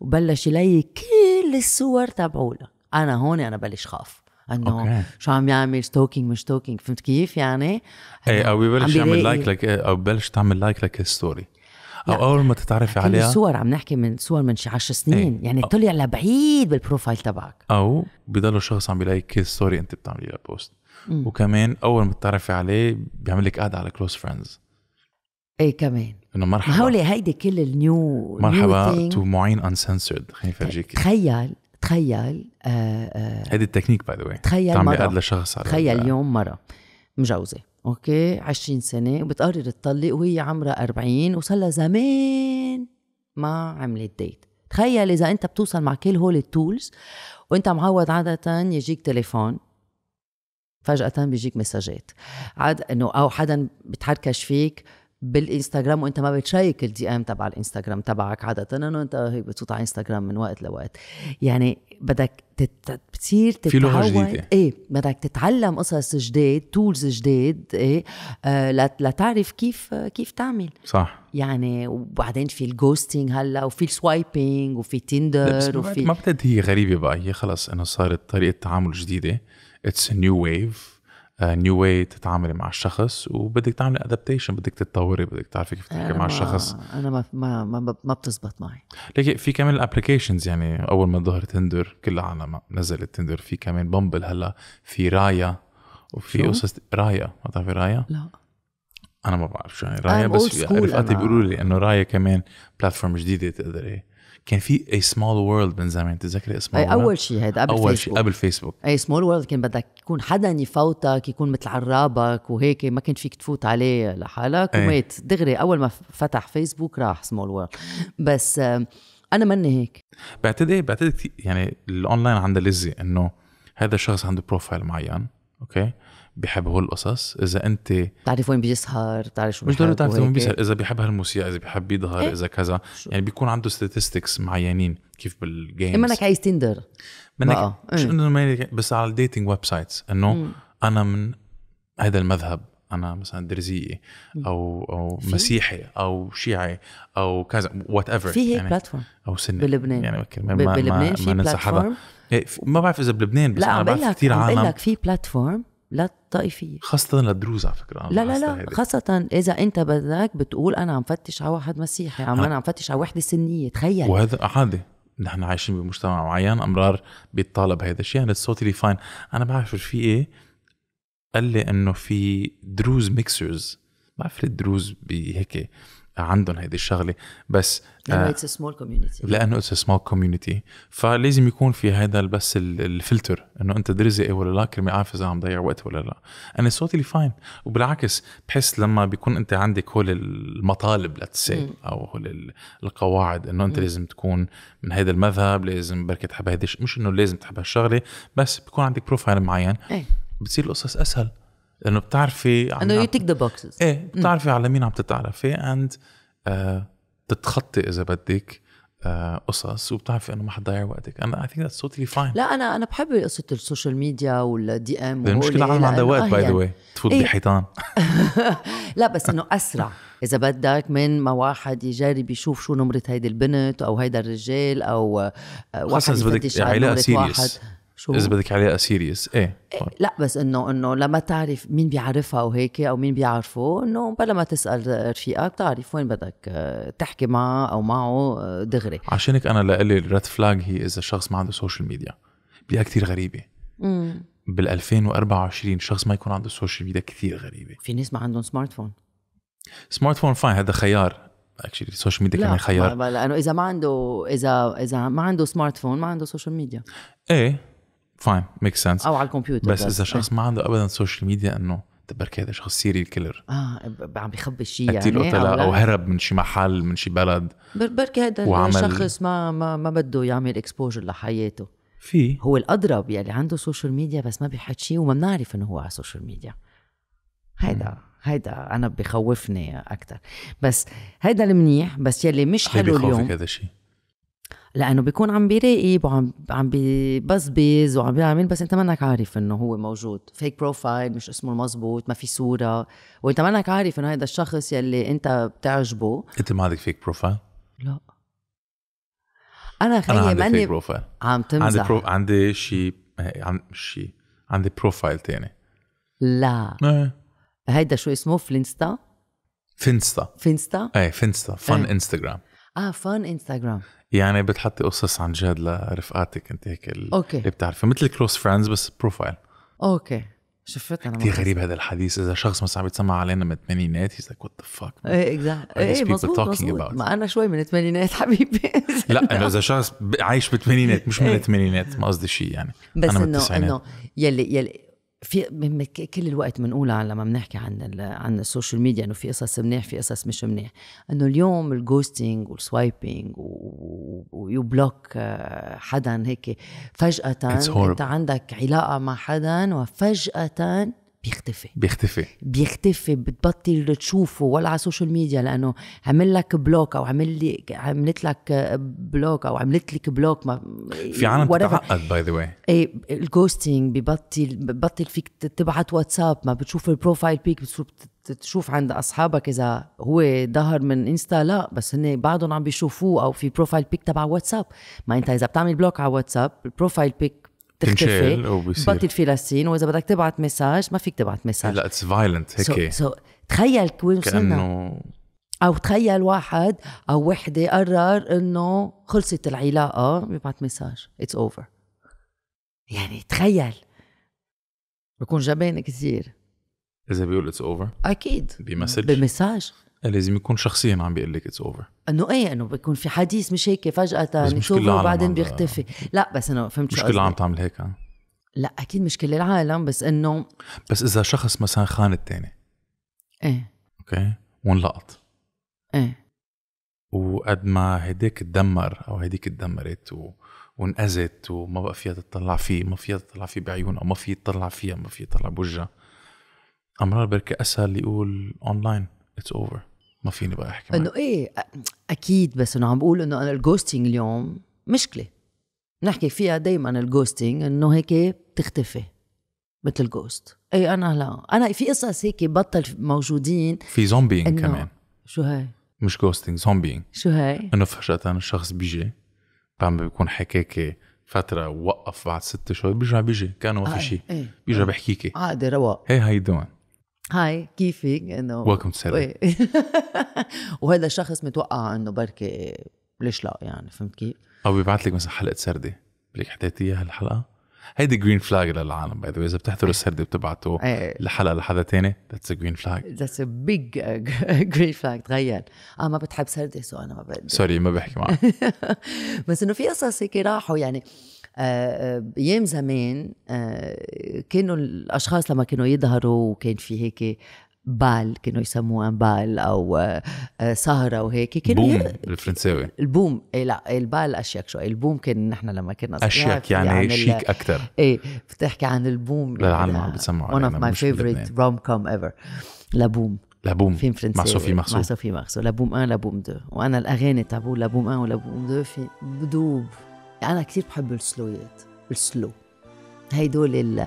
وبلش يليك كل الصور تبعولك انا هون انا بلش خاف انه okay. شو عم يعمل ستوكينج مش ستوكينج فهمت كيف يعني؟ اي او ببلش يعمل لايك
لك إيه، او ببلش تعمل لايك لك ستوري او اول ما تتعرفي عليها صور
عم نحكي من صور من شي 10 سنين أي. يعني طلع لبعيد بالبروفايل تبعك
او بضل الشخص عم بيلايك ستوري انت بتعملي لها بوست وكمان اول ما تتعرفي عليه بيعمل لك قاعده على كلوز فريندز ايه كمان انه مرحبا هولي
هيدي كل النيو مرحبا تو
معين انسنسرد خليني افرجيك
تخيل تخيل هيدي آه،
آه، التكنيك باي ذا واي تخيل مرة لشخص على تخيل
اليوم مرة مجوزة اوكي 20 سنة وبتقرر تطلق وهي عمرها 40 وصار لها زمان ما عملت ديت تخيل اذا انت بتوصل مع كل هول التولز وانت معود عادة يجيك تليفون فجأة بيجيك مساجات عاد انه او حدا بتحركش فيك بالانستغرام وانت ما بتشيك الدي ام تبع الانستغرام تبعك عاده انه انت هيك بتفوت على انستغرام من وقت لوقت يعني بدك بتصير تتعود في لغه جديده ايه بدك تتعلم قصص جديد تولز جديد ايه آه لتعرف كيف كيف تعمل صح يعني وبعدين في الجوستنج هلا وفي السوايبينج وفي تندر وفي ما
بتد هي غريبه بقى هي خلص انه صارت طريقه تعامل جديده اتس نيو ويف نيو واي تتعاملي مع الشخص وبدك تعملي ادابتيشن بدك تتطوري بدك تعرفي كيف تحكي مع الشخص
انا ما ما ما, ما بتزبط معي
ليك في كمان الابلكيشنز يعني اول ما ظهر تندر كل العالم نزلت تندر في كمان بامبل هلا في رايا وفي قصص رايا ما بتعرفي رايا؟ لا انا ما بعرف شو يعني رايا بس رفقاتي بيقولوا لي انه رايا كمان بلاتفورم جديده تقدري كان في اي سمول وورلد من زمان تتذكري اسمه اي اول شيء هذا قبل اول شيء قبل فيسبوك
اي سمول وورلد كان بدك يكون حدا يفوتك يكون مثل عرابك وهيك ما كان فيك تفوت عليه لحالك أي. ومات دغري اول ما فتح فيسبوك راح سمول وورلد بس آه، انا مني هيك
بعتقد إيه؟ بعتقد يعني الاونلاين عندها لذه انه هذا الشخص عنده بروفايل معين اوكي هول القصص اذا انت
بتعرف وين بيسهر بتعرف شو مش ضروري تعرف وين بيسهر
اذا بيحب هالموسيقى اذا بيحب يظهر إيه؟ اذا كذا يعني بيكون عنده ستاتستكس معينين كيف بالجيمز إيه، منك عايز
تندر منك مش إيه. انه
بس على الديتنج ويب سايتس انه انا من هذا المذهب انا مثلا درزيقي او او فيه؟ مسيحي او شيعي او كذا وات ايفر في هيك يعني بلاتفورم او سني
بلبنان يعني ما بلبنان ما, ما ننسى حدا
إيه، ما بعرف اذا بلبنان بس لا انا بعرف كثير عالم لك في
بلاتفورم للطائفيه خاصه للدروز على فكره لا لا لا خاصه اذا انت بدك بتقول انا عم فتش على واحد مسيحي عم انا عم فتش على وحده سنيه تخيل وهذا
عادي نحن عايشين بمجتمع معين امرار بيتطالب هذا الشيء انا صوتي فاين انا بعرف رفيقي إيه. قال لي انه في دروز ميكسرز بعرف الدروز بهيك عندهم هذه الشغله بس لانه اتس سمول كوميونتي لانه اتس سمول كوميونتي فلازم يكون في هذا بس الفلتر انه انت درزقي إيه ولا لا كرمي عارف اذا عم ضيع وقت ولا لا انا صوتي اللي فاين وبالعكس بحس لما بيكون انت عندك هول المطالب لتسي او هول القواعد انه انت م. لازم تكون من هذا المذهب لازم بركي تحب هذا مش انه لازم تحب هالشغله بس بيكون عندك بروفايل معين إيه. بتصير القصص اسهل لانه بتعرفي انه يو
تيك ذا بوكسز ايه
بتعرفي على مين عم تتعرفي اند آه، تتخطي اذا بدك آه، قصص وبتعرفي انه ما حدا ضيع وقتك انا
اي ثينك ذاتس توتلي فاين لا انا انا بحب قصه السوشيال ميديا والدي ام المشكله إيه، العالم عندها وقت باي ذا واي تفوت إيه؟ بحيطان [laughs] لا بس انه اسرع اذا بدك من ما واحد يجرب يشوف شو نمره هيدي البنت او هيدا الرجال او آه، واحد خاصة اذا بدك علاقه يعني سيريس شو اذا
بدك عليها سيريس ايه,
إيه، لا بس انه انه لما تعرف مين بيعرفها وهيك او مين بيعرفه انه بلا ما تسال رفيقك بتعرف وين بدك آه، تحكي معه او معه آه، دغري
عشان هيك انا لإلي الريد فلاج هي اذا شخص ما عنده سوشيال ميديا بيئه كثير غريبه امم بال 2024 شخص ما يكون عنده سوشيال ميديا كثير
غريبه في ناس ما عندهم سمارت فون
سمارت فون فاين هذا خيار اكشلي السوشيال ميديا كمان خيار
لانه اذا ما عنده اذا اذا ما عنده سمارت فون ما عنده سوشيال ميديا
ايه فاين ميك سنس او على الكمبيوتر بس, بس اذا شخص ما عنده ابدا سوشيال ميديا انه بركي هذا شخص سيريال كيلر
اه عم بيخبي شيء يعني او, أو هرب
من شي محل من شي بلد
بركي هذا الشخص ما ما ما بده يعمل اكسبوجر لحياته في هو الاضرب يعني عنده سوشيال ميديا بس ما بيحط شيء وما بنعرف انه هو على السوشيال ميديا هيدا هيدا انا بخوفني اكثر بس هيدا المنيح بس يلي مش حلو اليوم هيدا الشيء لانه بيكون عم بيراقب وعم عم ببزبز وعم بيعمل بس انت منك عارف انه هو موجود فيك بروفايل مش اسمه المزبوط ما في صوره وانت منك عارف انه هذا الشخص يلي انت بتعجبه
انت ما عندك فيك بروفايل
لا انا خيي أنا عندي ماني فيك بروفايل
عم تمزح عندي برو... عندي شيء عن شيء عندي بروفايل تاني
لا إيه. هيدا شو اسمه فلينستا
فينستا فينستا ايه فينستا فن ايه. انستغرام
اه فن انستغرام
يعني بتحطي قصص عن جد لرفقاتك انت هيك اوكي اللي بتعرفي مثل كروس فريندز بس بروفايل
اوكي شفت انا كثير غريب هذا
الحديث اذا شخص مثلا عم يتسمع علينا من الثمانينات هيز لايك وات ذا فاك ايه اكزاكتلي ايه ما
انا شوي من الثمانينات [laughs] حبيبي
لا انه اذا شخص عايش بالثمانينات مش من إيه. الثمانينات ما قصدي شيء يعني بس انه انه
يلي يلي في كل الوقت بنقولها لما بنحكي عن عن السوشيال ميديا انه في قصص منيح في قصص مش منيح انه اليوم والسوايبينج ويو ويبلوك آه، حدا هيك فجاه انت عندك علاقه مع حدا وفجاه
بيختفي بيختفي
بيختفي بتبطل تشوفه ولا على السوشيال ميديا لانه عمل لك بلوك او عمل لي عملت لك بلوك او عملت لك بلوك ما في عالم بتتعقد باي ذا واي ايه الجوستنج ببطل ببطل فيك تبعت واتساب ما بتشوف البروفايل بيك بتشوف تشوف عند اصحابك اذا هو ظهر من انستا لا بس هن بعدهم عم بيشوفوه او في بروفايل بيك تبع واتساب ما انت اذا بتعمل بلوك على واتساب البروفايل بيك
تختفي بطل
في واذا بدك تبعت مساج ما فيك تبعت مساج
لا اتس فايلنت هيك سو
تخيل وين وصلنا كانه او تخيل واحد او وحده قرر انه خلصت العلاقه بيبعت مساج اتس اوفر يعني تخيل بكون جبان كثير
اذا بيقول اتس اوفر اكيد بمسج بمساج لازم يكون شخصيا عم بيقول لك اتس اوفر
انه ايه انه بيكون في حديث مش هيك فجاه العالم وبعدين بيختفي لا بس انا فهمت مش كل
العالم تعمل هيك
لا اكيد مش كل العالم بس انه
بس اذا شخص مثلا خان الثاني ايه اوكي وانلقط ايه وقد ما هديك تدمر او هديك تدمرت و... وانأذت وما بقى فيها تطلع فيه ما فيها تطلع فيه بعيونها ما فيها تطلع فيها ما فيها تطلع بوجهها امرار بركي اسهل يقول اونلاين اتس اوفر ما فيني بقى احكي انه
ايه اكيد بس انه عم بقول انه انا الجوستنج اليوم مشكله نحكي فيها دائما الجوستنج انه هيك بتختفي مثل الجوست اي انا لا انا في قصص هيك بطل موجودين في زومبينج كمان شو هاي
مش جوستنج زومبينج شو هاي انه فجاه الشخص بيجي بعد ما بيكون حكاكي فترة وقف بعد ست شهور بيرجع بيجي كانه ما في آه، شيء إيه، بيرجع إيه. بحكيكي عادي رواق إيه، هي هاي
هاي كيفك انه ويلكم سيرا [laughs] وهذا الشخص متوقع انه بركي ليش لا يعني فهمت كيف؟
او بيبعث لك مثلا حلقه سردي لك حكيتي اياها هالحلقه هيدي جرين فلاج للعالم باي ذا اذا بتحضروا إيه. السردي وبتبعتوا الحلقه إيه. لحدا تاني ذاتس ا جرين فلاج
ذاتس ا بيج جرين فلاج تغير اه ما بتحب سردي سو انا ما بقدر
سوري ما بحكي معك
[laughs] بس انه في قصص هيك راحوا يعني ايام آه، آه، زمان آه، كانوا الاشخاص لما كانوا يظهروا وكان في هيك بال كانوا يسموها بال او سهره وهيك كان بوم بالفرنساوي البوم اي لا البال اشيك شوي البوم كان نحن لما كنا اشيك يعني, شيك اكثر ايه بتحكي عن البوم للعالم عم بتسمعوا ون اوف ماي فيفريت روم كوم ايفر لبوم لابوم فيلم فرنسي مع صوفي مخسو مع صوفي مخسو لابوم 1 لابوم 2 وانا الاغاني تبعو لابوم 1 ولابوم 2 في بدوب أنا كتير بحب السلويات السلو هيدول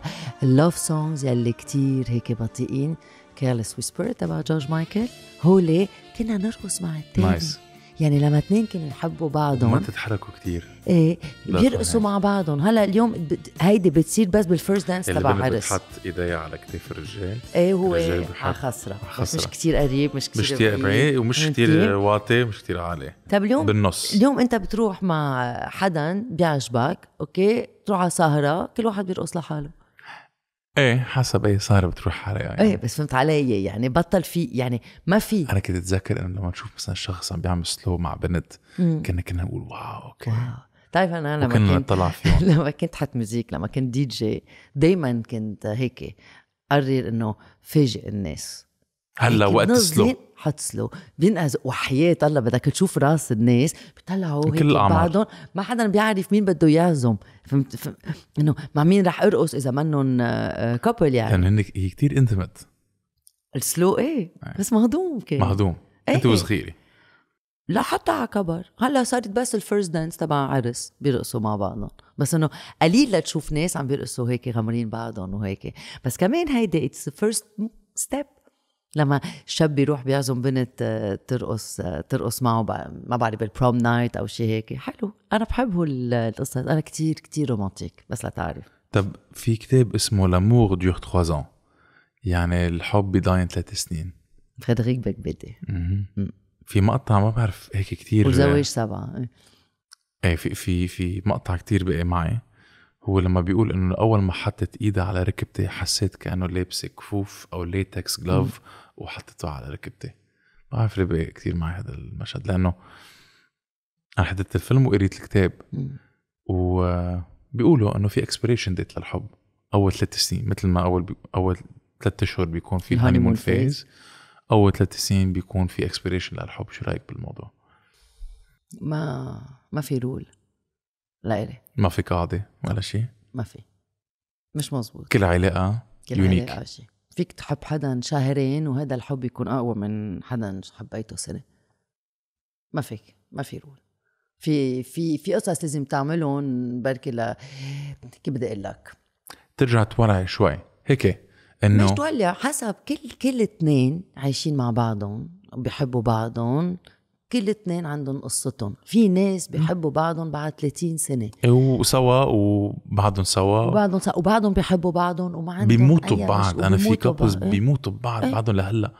اللوف سونجز يلي كتير هيك بطيئين كيرلس ويسبر تبع جورج مايكل هولي كنا نرقص مع التاني nice. يعني لما اثنين كانوا يحبوا بعضهم ما تتحركوا كثير ايه بيرقصوا مع بعضهم هلا اليوم هيدي بتصير بس بالفيرست دانس تبع عرس بتحط ايديها على كتاف الرجال ايه هو الرجال على خصرة مش كثير قريب مش كثير مش كثير بعيد ومش كثير
واطي مش كثير عالي طيب اليوم بالنص
اليوم انت بتروح مع حدا بيعجبك اوكي بتروح على سهرة كل واحد بيرقص لحاله
ايه حسب ايه صار بتروح على يعني. ايه
بس فهمت علي يعني بطل في يعني ما في
انا كنت اتذكر انه لما نشوف مثلا شخص عم بيعمل سلو مع بنت كنا كنا نقول واو
اوكي واو. بتعرف انا لما كنت نطلع فيهم [laughs] لما كنت حت مزيك لما كنت دي جي دائما كنت هيك قرر انه فاجئ الناس هلا وقت السلو حتصلوا بينقذ وحياة الله بدك تشوف راس الناس بيطلعوا هيك بعضهم ما حدا بيعرف مين بده يعزم فهمت انه مع مين رح ارقص اذا منهم كابل آه، آه، يعني
يعني هن هي كثير انتمت
السلو إيه،, ايه بس مهضوم كان مهضوم ايه. انت وصغيره لا حتى على كبر هلا صارت بس الفيرست دانس تبع عرس بيرقصوا مع بعضهم بس انه قليل لتشوف ناس عم بيرقصوا هيك غامرين بعضهم وهيك بس كمان هيدي اتس فيرست ستيب لما شاب يروح بيعزم بنت آه، ترقص آه، ترقص معه ما بعرف بالبروم نايت او شيء هيك حلو انا بحب القصه انا كتير كتير رومانتيك بس لتعرف
طب في كتاب اسمه لامور ديور 3 يعني الحب بضاين ثلاث سنين
فريدريك بكبدي
في مقطع ما بعرف هيك كتير وزواج سبعه إيه. ايه في في في مقطع كتير بقي معي هو لما بيقول انه اول ما حطت ايدها على ركبتي حسيت كانه لابسه كفوف او ليتكس جلوف وحطته على ركبتي ما بعرف ليه كثير معي هذا المشهد لانه انا حضرت الفيلم وقريت الكتاب وبيقولوا انه في اكسبريشن ديت للحب اول ثلاث سنين مثل ما اول بي... اول ثلاث اشهر بيكون في هانيمون فيز اول ثلاث سنين بيكون في اكسبريشن للحب شو رايك بالموضوع؟
ما ما في رول لا إلي
ما في قاعدة ولا شيء
ما في مش مزبوط كل علاقة آه، كل يونيك علاقة شيء فيك تحب حدا شهرين وهذا الحب يكون أقوى من حدا حبيته سنة ما فيك ما في رول في في في قصص لازم تعملهم بركي ل كيف بدي اقول لك ترجع
تولع شوي هيك انه مش
تولع حسب كل كل اثنين عايشين مع بعضهم بحبوا بعضهم كل اثنين عندهم قصتهم في ناس بيحبوا بعضهم بعد 30 سنه
وسوا وبعضهم سوا وبعضهم
سوا وبعضهم بيحبوا بعضهم وما عندهم بيموتوا ببعض انا في كابلز إيه.
بيموتوا ببعض ايه؟ بعضهم لهلا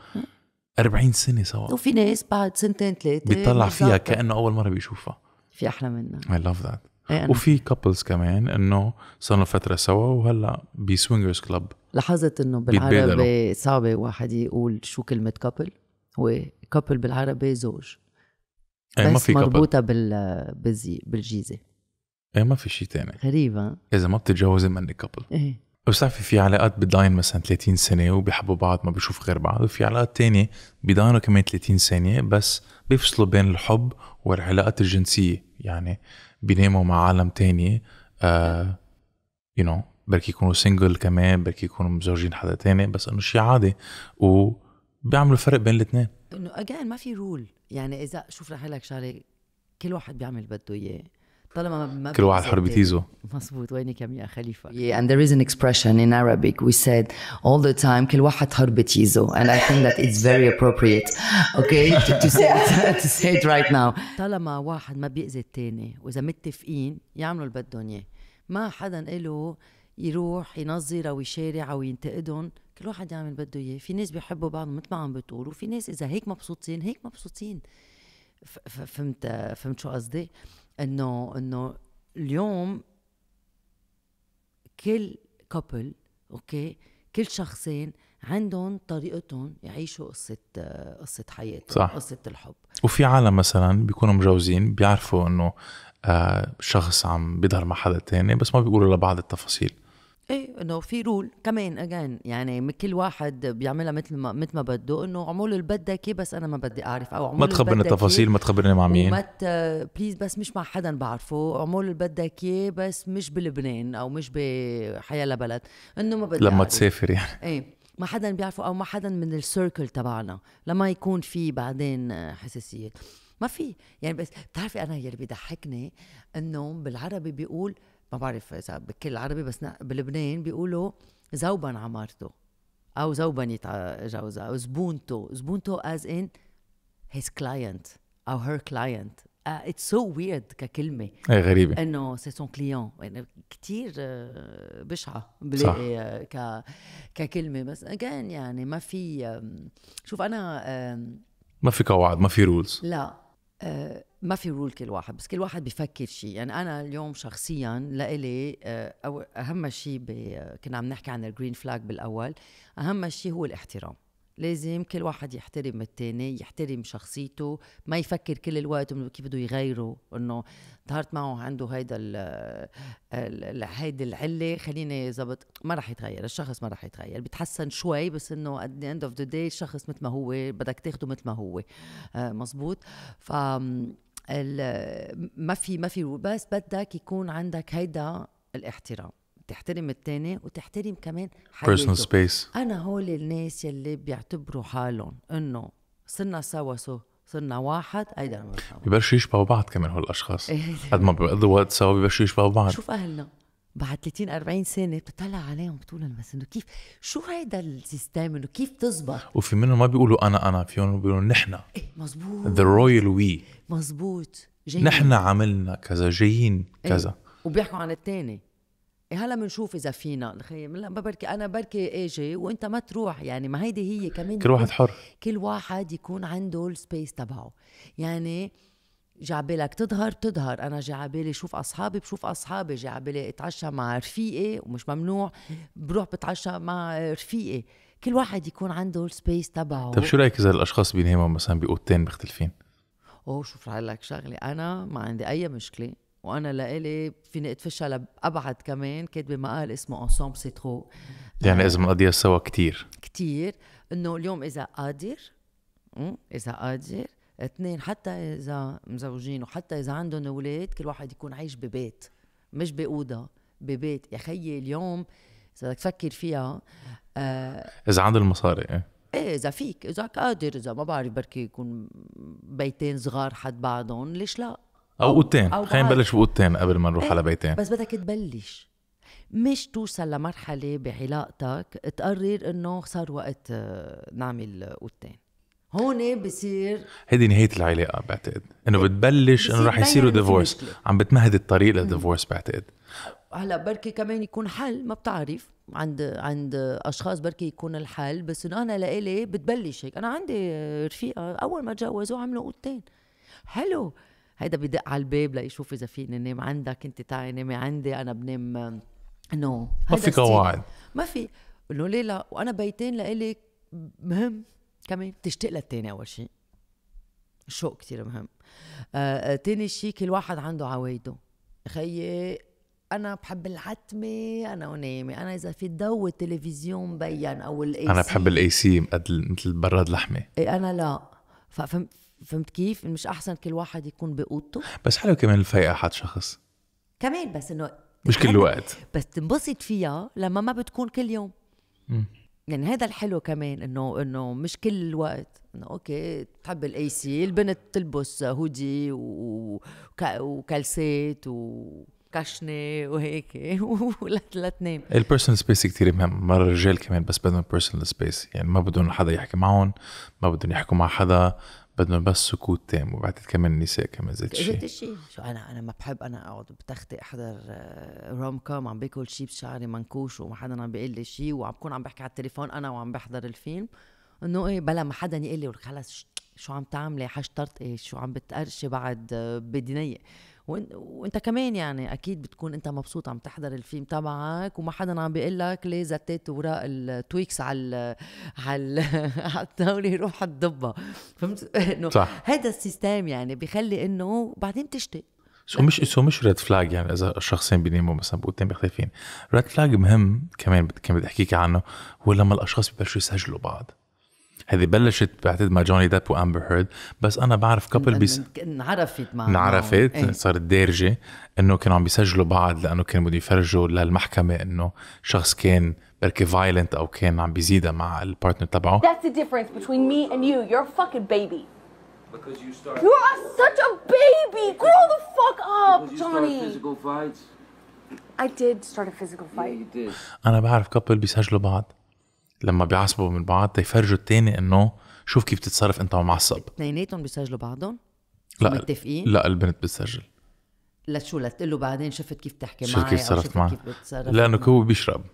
40 إيه. سنه سوا وفي
ناس بعد سنتين ثلاثه بيطلع فيها كانه
اول مره بيشوفها
في احلى منها
اي لاف ذات وفي كابلز كمان انه صاروا فتره سوا وهلا بسوينجرز كلب
لاحظت انه بالعربي صعبه واحد يقول شو كلمه كابل هو كابل بالعربي زوج ايه ما في مربوطه بال بالزي بالجيزه
ايه ما في شيء ثاني غريبة اذا ما بتتجوزي مني كابل ايه بتعرفي في علاقات بتضاين مثلا 30 سنه وبيحبوا بعض ما بيشوف غير بعض وفي علاقات تانية بيضاينوا كمان 30 سنه بس بيفصلوا بين الحب والعلاقات الجنسيه يعني بيناموا مع عالم تاني آه يو you نو know بركي يكونوا سنجل كمان بركي يكونوا مزوجين حدا تاني بس انه شيء عادي وبيعملوا فرق بين الاثنين
انه اجان ما في رول يعني اذا شوف رح لك شغله كل واحد بيعمل بده اياه طالما ما كل واحد حر بتيزه مزبوط وينك يا خليفه yeah, and there is an expression in Arabic we said all the time كل واحد حر بتيزه and I think that it's very appropriate okay [laughs] to, to, say, it, [laughs] to say it right now طالما واحد ما بيأذي الثاني واذا متفقين يعملوا اللي بدهم اياه ما حدا له يروح ينظر او يشارع او ينتقدهم كل واحد يعمل بده اياه في ناس بيحبوا بعض مثل ما عم بتقولوا في ناس اذا هيك مبسوطين هيك مبسوطين فهمت فهمت شو قصدي انه انه اليوم كل كابل اوكي كل شخصين عندهم طريقتهم يعيشوا قصة قصة حياتهم صح. قصة الحب
وفي عالم مثلا بيكونوا مجوزين بيعرفوا انه آه شخص عم بيظهر مع حدا تاني بس ما بيقولوا لبعض التفاصيل
ايه انه في رول كمان اجين يعني كل واحد بيعملها مثل ما مثل ما بده انه عمول اللي بدك اياه بس انا ما بدي اعرف او ما تخبرني تفاصيل ما
تخبرني مع مين ما
بليز بس مش مع حدا بعرفه عمول اللي بدك اياه بس مش بلبنان او مش بحياة بلد انه ما بدي لما أعرف. تسافر يعني ايه ما حدا بيعرفه او ما حدا من السيركل تبعنا لما يكون في بعدين حساسيات ما في يعني بس بتعرفي انا يلي بيضحكني انه بالعربي بيقول ما بعرف اذا بكل العربي بس بلبنان بيقولوا زوبن عمارته او زوبا جوزها او زبونته زبونته از ان هيز كلاينت او هير كلاينت اتس سو ويرد ككلمه اي غريبه انه سي سون كليون يعني كثير آه، بشعه بلاقي آه، ك ككلمه بس اجين يعني ما في شوف انا
ما في قواعد ما في رولز
لا آه، ما في رول كل واحد بس كل واحد بفكر شيء يعني انا اليوم شخصيا لإلي آه، اهم شيء كنا عم نحكي عن الجرين فلاج بالاول اهم شيء هو الاحترام لازم كل واحد يحترم الثاني يحترم شخصيته ما يفكر كل الوقت انه كيف بده يغيره انه ظهرت معه عنده هيدا ال هيدي العله خليني زبط ما راح يتغير الشخص ما راح يتغير بيتحسن شوي بس انه at the end of the day الشخص مثل ما هو بدك تاخده مثل ما هو آه، مزبوط ف ما في ما في بس بدك يكون عندك هيدا الاحترام تحترم الثاني وتحترم كمان حياتك personal انا هول الناس يلي بيعتبروا حالهم انه صرنا سوا سو صرنا واحد هيدا
ببلشوا يشبهوا بعض كمان هول الاشخاص [laughs] قد ما بيقضوا وقت سوا ببلشوا يشبهوا بعض شوف
اهلنا بعد 30 40 سنه بتطلع عليهم بتقول بس انه كيف شو هيدا السيستم انه كيف تزبط
وفي منهم ما بيقولوا انا انا في منهم بيقولوا نحن إيه
مزبوط ذا
رويال وي
مزبوط جايين. نحن
عملنا كذا جايين إيه. كذا
إيه. وبيحكوا عن الثاني إيه هلا بنشوف اذا فينا لا بركي انا بركي اجي وانت ما تروح يعني ما هيدي هي كمان كل واحد حر كل واحد يكون عنده السبيس تبعه يعني جاي عبالك تظهر تظهر انا جاي عبالي شوف اصحابي بشوف اصحابي جاي عبالي اتعشى مع رفيقي ومش ممنوع بروح بتعشى مع رفيقي كل واحد يكون عنده السبيس تبعه طيب شو
رايك اذا الاشخاص بينهموا مثلا باوضتين مختلفين
اوه شوف رح لك شغله انا ما عندي اي مشكله وانا لإلي فيني اتفشى لابعد كمان كاتبه مقال اسمه انسومب سي ترو
يعني اذا بنقضيها سوا كتير
كتير انه اليوم اذا قادر اذا قادر اثنين حتى اذا مزوجين وحتى اذا عندهم اولاد كل واحد يكون عايش ببيت مش باوضه ببيت يا خيي اليوم اذا بدك تفكر فيها آه
اذا عند المصاري ايه
ايه اذا فيك اذا قادر اذا ما بعرف بركي يكون بيتين صغار حد بعضهم ليش لا
او اوضتين خلينا نبلش باوضتين قبل ما نروح إيه؟ على بيتين بس
بدك تبلش مش توصل لمرحله بعلاقتك تقرر انه صار وقت آه، نعمل اوضتين هون بصير
هيدي نهايه العلاقه بعتقد انه بتبلش انه رح يصيروا ديفورس عم بتمهد الطريق للديفورس بعتقد
هلا بركي كمان يكون حل ما بتعرف عند عند اشخاص بركي يكون الحل بس انه انا لإلي بتبلش هيك انا عندي رفيقه اول ما تجوزوا عملوا اوضتين حلو هيدا بدق على الباب ليشوف اذا فيني نام عندك انت تعي نامي عندي انا بنام نو no. ما في قواعد ما في انه ليه لا وانا بيتين لإلي مهم كمان بتشتاق للتاني اول شيء الشوق كتير مهم آه, آه، تاني شيء كل واحد عنده عوايده خيي انا بحب العتمه انا ونايمه انا اذا في ضو التلفزيون مبين او الاي انا بحب
الاي سي مثل براد لحمه
اي انا لا ففهمت فهمت كيف مش احسن كل واحد يكون باوضته
بس حلو كمان الفيقه حد شخص
كمان بس انه مش كل الوقت بس تنبسط فيها لما ما بتكون كل يوم يعني هذا الحلو كمان انه انه مش كل الوقت انه اوكي تحب الاي سي البنت تلبس هودي وكالسات وكشنه وهيك [laughs] ولا تنام
البيرسونال سبيس كثير مهم مرة الرجال كمان بس بدهم بيرسونال سبيس يعني ما بدهم حدا يحكي معهم ما بدهم يحكوا مع حدا بدنا بس سكوت تام وبعتقد كمان النساء كمان زيت شيء زيت
شيء شو انا انا ما بحب انا اقعد بتختي احضر آه، روم كوم عم باكل شيء بشعري منكوش وما حدا عم بيقول لي شيء وعم بكون عم بحكي على التليفون انا وعم بحضر الفيلم انه ايه بلا ما حدا يقول لي خلص شو عم تعملي حشطرت ايه شو عم بتقرشي بعد آه، بدي وانت كمان يعني اكيد بتكون انت مبسوط عم تحضر الفيلم تبعك وما حدا عم بيقول لك ليه زتيت وراء التويكس على [laughs] على [laughs] على الطاوله روح الضبه فهمت [laughs] انه هذا السيستم يعني بخلي انه بعدين بتشتي
سو مش سو مش ريد فلاج يعني اذا الشخصين بيناموا مثلا بقوتين بيختلفين ريد فلاج مهم كمان كان بدي احكيك عنه هو لما الاشخاص ببلشوا يسجلوا بعض هذه بلشت بعتقد مع جوني داب وامبر هيرد بس انا بعرف كابل بيس
انعرفت مع انعرفت إيه.
صارت دارجه انه كانوا عم بيسجلوا بعض لانه كانوا بدهم يفرجوا للمحكمه انه شخص كان بركي فايلنت او كان عم بيزيدها مع البارتنر تبعه
That's the difference between me and you you're a fucking baby Because you start You are such a baby grow the fuck up Johnny
physical fights I did start a physical fight. Yeah, you did. أنا بعرف كابل بيسجلوا بعض لما بيعصبوا من بعض تيفرجوا التاني انه شوف كيف بتتصرف انت ومعصب
اثنيناتهم بيسجلوا بعضهم؟ لا متفقين؟ لا
البنت بتسجل
لشو لتقول له بعدين شفت كيف بتحكي معي شفت كيف صرفت معي لانه
هو بيشرب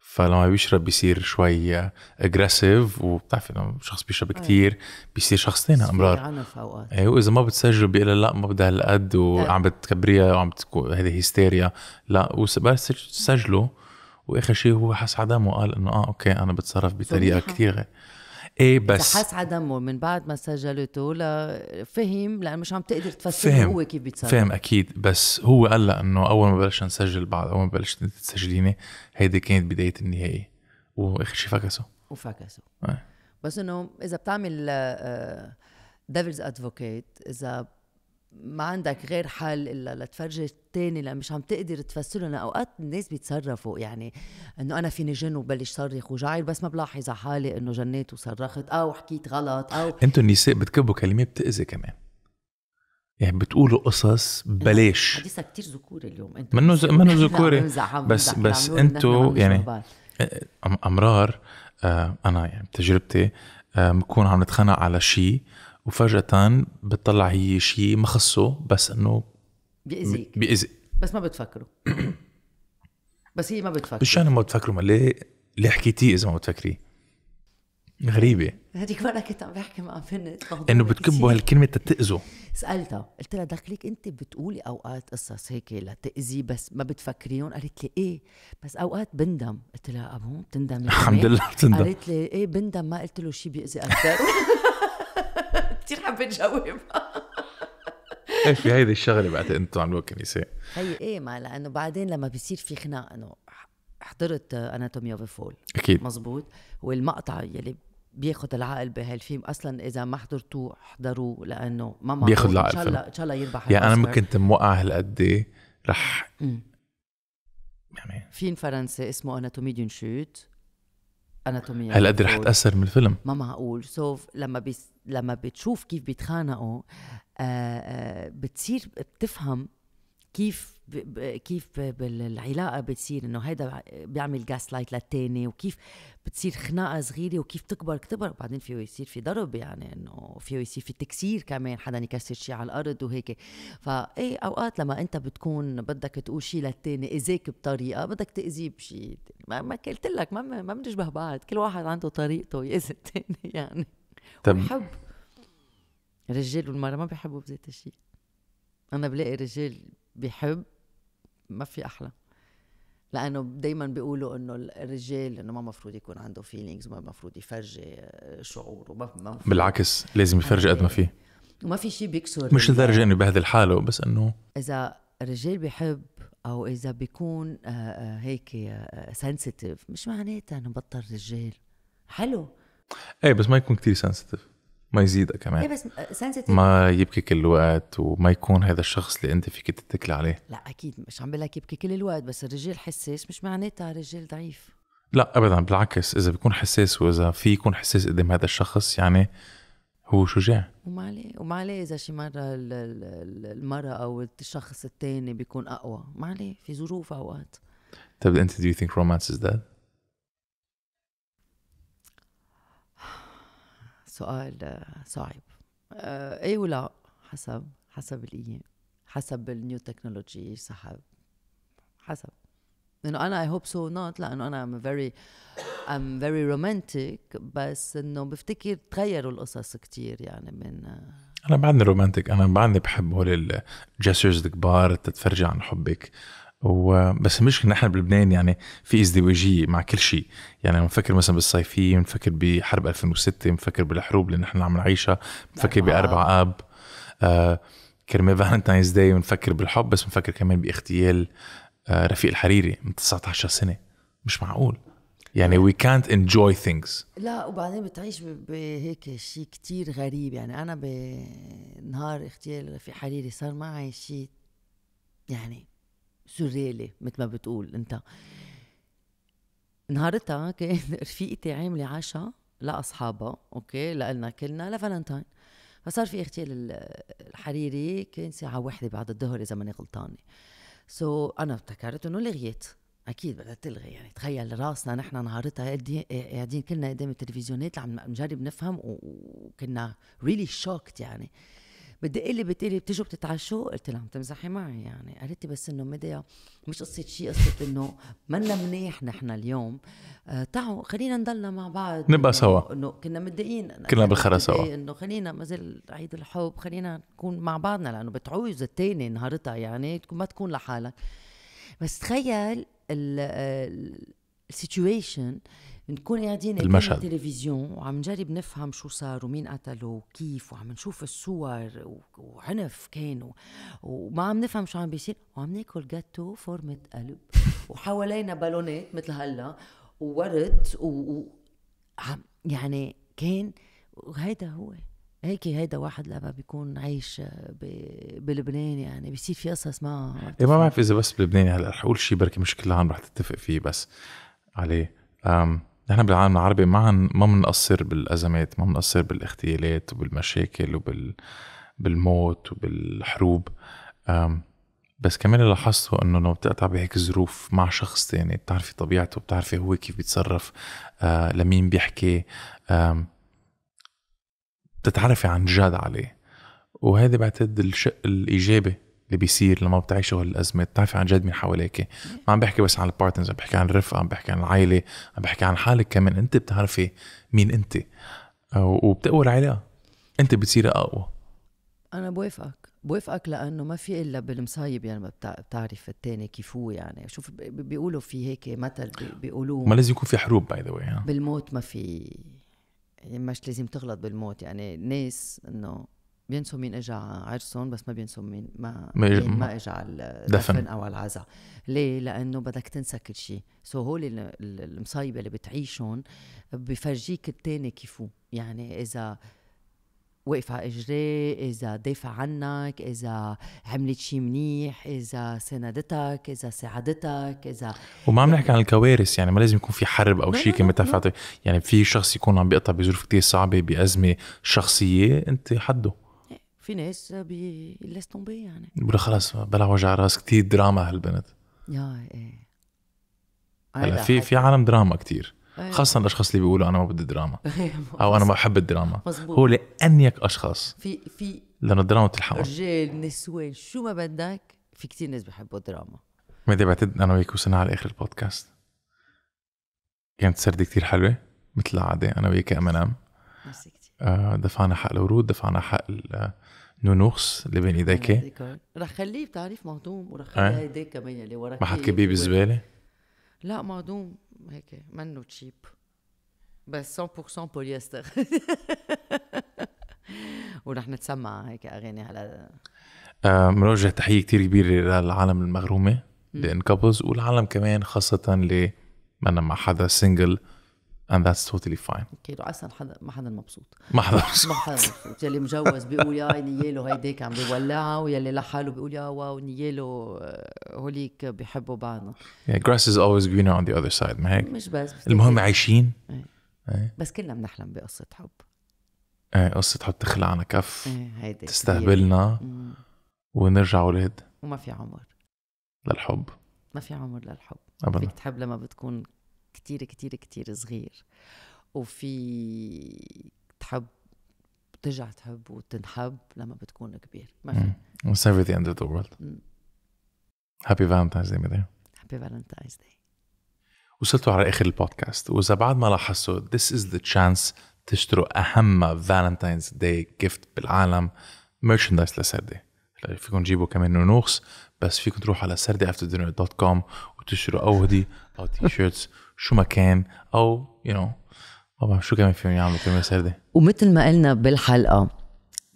فلما بيشرب بيصير شوي اجريسيف وبتعرفي لما شخص بيشرب كثير بيصير شخص ثاني امرار عنف اوقات إيه، واذا ما بتسجل بيقول لا ما بدها هالقد وعم بتكبريها وعم بتكون هذه هيستيريا لا بس سجله واخر شيء هو حس على دمه وقال انه اه اوكي انا بتصرف بطريقه كثير ايه بس حس
على دمه من بعد ما سجلته لفهم لانه مش عم تقدر تفسر فهم. هو كيف بيتصرف فهم
اكيد بس هو قال لها انه اول ما بلشنا نسجل بعد اول ما بلشت تسجليني هيدي كانت بدايه النهايه واخر شيء فكسوا وفكسوا إيه.
بس انه اذا بتعمل ديفلز آه، ادفوكيت آه، اذا ما عندك غير حل الا لتفرجي الثاني لان مش عم تقدر تفسره لان اوقات الناس بيتصرفوا يعني انه انا فيني جن وبلش صرخ وجعر بس ما بلاحظ على حالي انه جنيت وصرخت او حكيت غلط او
انتم النساء بتكبوا كلمات بتاذي كمان يعني بتقولوا قصص بلاش
حديثها كتير ذكوري اليوم انت منو ز... منو [laughs] ذكوري بس بس انتم يعني
امرار آه، انا يعني بتجربتي آه، بكون عم نتخانق على شيء وفجأة بتطلع هي شيء ما خصه بس انه
بيأذيك بيأذي بس ما بتفكره [clears throat] بس هي ما بتفكر مش
انا ما بتفكره ما ليه ليه حكيتيه اذا ما بتفكريه غريبة
هذيك مرة كنت عم بحكي مع بنت انه بتكبوا هالكلمة تتأذوا سألتها قلت لها دخلك انت بتقولي اوقات قصص هيك لتأذي بس ما بتفكريهم قالت لي ايه بس اوقات بندم قلت لها ابو بتندم الحمد لله بتندم قالت لي ايه بندم ما قلت له شيء بيأذي اكثر [laughs] كثير حبيت جاوبها
ايش في هيدي الشغله بعد انتم عملوها
كنيسه هي ايه ما لانه بعدين لما بيصير في خناق انه حضرت اناتومي اوف فول اكيد مزبوط والمقطع يلي بياخذ العقل بهالفيلم اصلا اذا ما حضرتوه احضروه لانه ما ما بياخذ العقل ان شاء الله ان شاء الله يربح يعني انا ما كنت موقع
هالقد رح
يعني فيلم فرنسي اسمه اناتومي دون شوت هل قد رح تاثر من الفيلم ما معقول سو لما بيس... لما بتشوف كيف بيتخانقوا آه آه بتصير بتفهم كيف كيف بالعلاقه بتصير انه هيدا بيعمل جاس لايت للتاني وكيف بتصير خناقه صغيره وكيف تكبر تكبر وبعدين فيه يصير في ضرب يعني انه فيه يصير في تكسير كمان حدا يكسر شيء على الارض وهيك فايه اوقات لما انت بتكون بدك تقول شيء للتاني اذاك بطريقه بدك تاذيه بشيء ما, ما قلت لك ما ما بنشبه بعض كل واحد عنده طريقته ياذي الثاني [laughs] يعني طب وحب الرجال والمراه ما بيحبوا بذات الشيء انا بلاقي رجال بحب ما في احلى لانه دايما بيقولوا انه الرجال انه ما مفروض يكون عنده فيلينجز آه، ما مفروض يفرجي شعوره وما بالعكس
لازم يفرجي قد ما يعني فيه
وما في شيء بيكسر مش لدرجه
انه يعني بهدل حاله بس انه
اذا الرجال بيحب او اذا بيكون آه، آه، هيك سنسيتيف مش معناتها انه بطل رجال حلو
ايه بس ما يكون كتير سنسيتيف ما يزيدها كمان ايه بس سنسيتيف آه، ما يبكي كل الوقت وما يكون هذا الشخص اللي انت فيك تتكلي عليه
لا اكيد مش عم بقول لك يبكي كل الوقت بس الرجال حساس مش معناتها الرجال ضعيف
لا ابدا بالعكس اذا بيكون حساس واذا في يكون حساس قدام هذا الشخص يعني هو شجاع
وما عليه وما عليه اذا شي مره المراه او الشخص الثاني بيكون اقوى ما عليه في ظروف اوقات
طيب انت do you think romance is dead؟
سؤال آه، صعب آه، اي ولا حسب حسب الايام حسب النيو تكنولوجي صحب حسب انه انا اي هوب سو نوت لانه انا ام فيري ام فيري رومانتيك بس انه بفتكر تغيروا القصص كتير يعني من آه.
انا بعدني رومانتيك انا بعدني بحب هول الجسترز الكبار تتفرجي عن حبك وبس المشكله نحن بلبنان يعني في ازدواجيه مع كل شيء يعني بنفكر مثلا بالصيفيه بنفكر بحرب 2006 بنفكر بالحروب اللي نحن عم نعيشها بنفكر آه. باربع اب آه كرمال فالنتاينز داي بنفكر بالحب بس بنفكر كمان باغتيال آه رفيق الحريري من 19 سنه مش معقول يعني وي كانت انجوي ثينجز
لا وبعدين بتعيش بهيك شيء كتير غريب يعني انا بنهار اغتيال رفيق حريري صار معي شيء يعني سرالي مثل ما بتقول انت نهارتها كان [laughs] رفيقتي عامله عشاء لاصحابها اوكي لنا كلنا لفالنتاين فصار في اغتيال الحريري كان ساعه واحدة بعد الظهر اذا ماني غلطانه سو so, انا ابتكرت انه لغيت اكيد بدها تلغي يعني تخيل راسنا نحن نهارتها قاعدين كلنا قدام التلفزيونات عم نجرب نفهم وكنا ريلي really شوكت يعني بدي قلي بتقلي بتجوا بتتعشوا قلت لها عم تمزحي معي يعني قالت لي بس انه ميديا مش قصه شيء قصه انه منا منيح نحن اليوم آه تعوا خلينا نضلنا مع بعض نبقى سوا انه كنا متضايقين كنا بالخرا سوا انه خلينا مثل عيد الحب خلينا نكون مع بعضنا لانه بتعوز الثاني نهارتها يعني ما تكون لحالك بس تخيل السيتويشن نكون قاعدين قدام التلفزيون وعم نجرب نفهم شو صار ومين قتله وكيف وعم نشوف الصور وعنف كان وما عم نفهم شو عم بيصير وعم ناكل جاتو فورمة قلب [laughs] وحوالينا بالونات مثل هلا وورد و... يعني كان وهيدا هو هيك هيدا واحد لما بيكون عايش ب... بلبنان يعني بيصير في قصص ما إيه
ما بعرف اذا بس بلبنان هلا رح اقول شيء بركي مش كل العالم رح تتفق فيه بس عليه نحن بالعالم العربي ما ما بنقصر بالازمات ما بنقصر بالاغتيالات وبالمشاكل وبال بالموت وبالحروب بس كمان اللي لاحظته انه لما بتقطع بهيك ظروف مع شخص تاني بتعرفي طبيعته بتعرفي هو كيف بيتصرف آه، لمين بيحكي بتتعرفي عن جد عليه وهذا بعتقد الشق الايجابي اللي بيصير لما بتعيشوا هالازمه بتعرفي عن جد مين حواليك ما عم بحكي بس عن البارتنرز عم بحكي عن الرفقه عم بحكي عن العائله عم بحكي عن حالك كمان انت بتعرفي مين انت آه، وبتقوى العلاقه انت بتصير اقوى
انا بوافقك بوافقك لانه ما في الا بالمصايب يعني ما بتعرف التاني كيف هو يعني شوف بيقولوا في هيك مثل بيقولوه ما لازم يكون
في حروب باي ذا
بالموت ما في يعني مش لازم تغلط بالموت يعني ناس انه بينسوا مين اجى عرسهم بس ما بينسوا مين ما ما, مين ما اجى على الدفن دفن. او على العزاء ليه لانه بدك تنسى كل شيء سو هول المصايبه اللي بتعيشهم بفرجيك التاني كيفو يعني اذا وقف على اجريه اذا دافع عنك اذا عملت شيء منيح اذا ساندتك اذا ساعدتك اذا
وما عم يعني نحكي عن الكوارث يعني ما لازم يكون في حرب او شيء كما يعني في شخص يكون عم بيقطع بظروف كتير صعبه بازمه شخصيه انت حده
في ناس بي... تومبي يعني
بقول خلص بلا وجع راس كثير دراما هالبنت
يا ايه هلا في في
عالم دراما كثير إيه. خاصة الاشخاص اللي بيقولوا انا ما بدي دراما [laughs] إيه، او انا ما بحب الدراما هو لانيك اشخاص
في في
لانه الدراما بتلحقهم
رجال نسوان شو ما بدك في كثير ناس بحبوا الدراما
مدي بعتقد انا وياك وصلنا على اخر البودكاست كانت سردة كثير حلوة مثل العادة انا وياك ام ان ام دفعنا حق الورود دفعنا حق نونوخس لبين ايديك
رح خليه بتعرف مهضوم ورح خليه ايديك كمان اللي يعني، وراك ما حتكبيه بالزباله؟ لا مهضوم هيك منه تشيب بس 100% بوليستر ورح نتسمع هيك اغاني هلا
بنوجه آه تحيه كتير كبيره للعالم المغرومه لان كابلز والعالم كمان خاصه اللي منا مع حدا سنجل and that's totally fine
اوكي اصلا حدا ما حدا مبسوط ما حدا مبسوط ما حدا مبسوط يلي مجوز بيقول يا نياله هيداك عم بيولعها ويلي لحاله بيقول يا واو نياله هوليك بحبوا بعضنا
yeah, grass is always greener on the other side ما هيك مش بس, بس المهم عايشين ايه. ايه.
بس كلنا بنحلم بقصة حب
ايه قصة حب تخلعنا كف ايه تستهبلنا كبير. ونرجع ولاد. وما في عمر للحب
ما في عمر للحب ابدا فيك تحب لما بتكون كتير كتير كتير صغير وفي تحب ترجع تحب وتنحب لما بتكون كبير ما في
mm. It's the end of the world mm. Happy Valentine's Day مدام
Happy Valentine's Day
وصلتوا على اخر البودكاست واذا بعد ما لاحظتوا this is the chance تشتروا اهم فالنتاينز داي جيفت بالعالم merchandise لسردي فيكم تجيبوا كمان نونوخس بس فيكم تروحوا على سردي افتر دوت كوم وتشتروا اودي او تي شيرتس شو ما كان او يو نو ما بعرف شو كمان فيهم يعملوا كلمه سرده
ومثل ما قلنا بالحلقه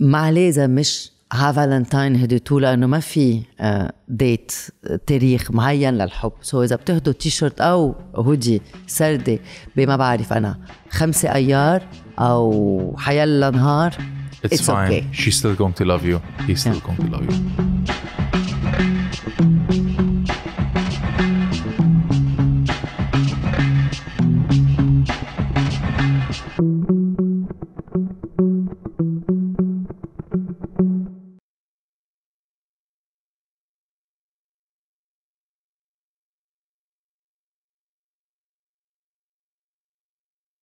مع لازم مش ها فالنتاين هديتوه لانه ما في ديت آه، آه، تاريخ معين للحب سو اذا بتهدوا تيشرت او هودي سردة بما بعرف انا خمسة ايار او حيلا نهار It's, It's fine. Okay.
She's still going to love you. He's still yeah. going to love you.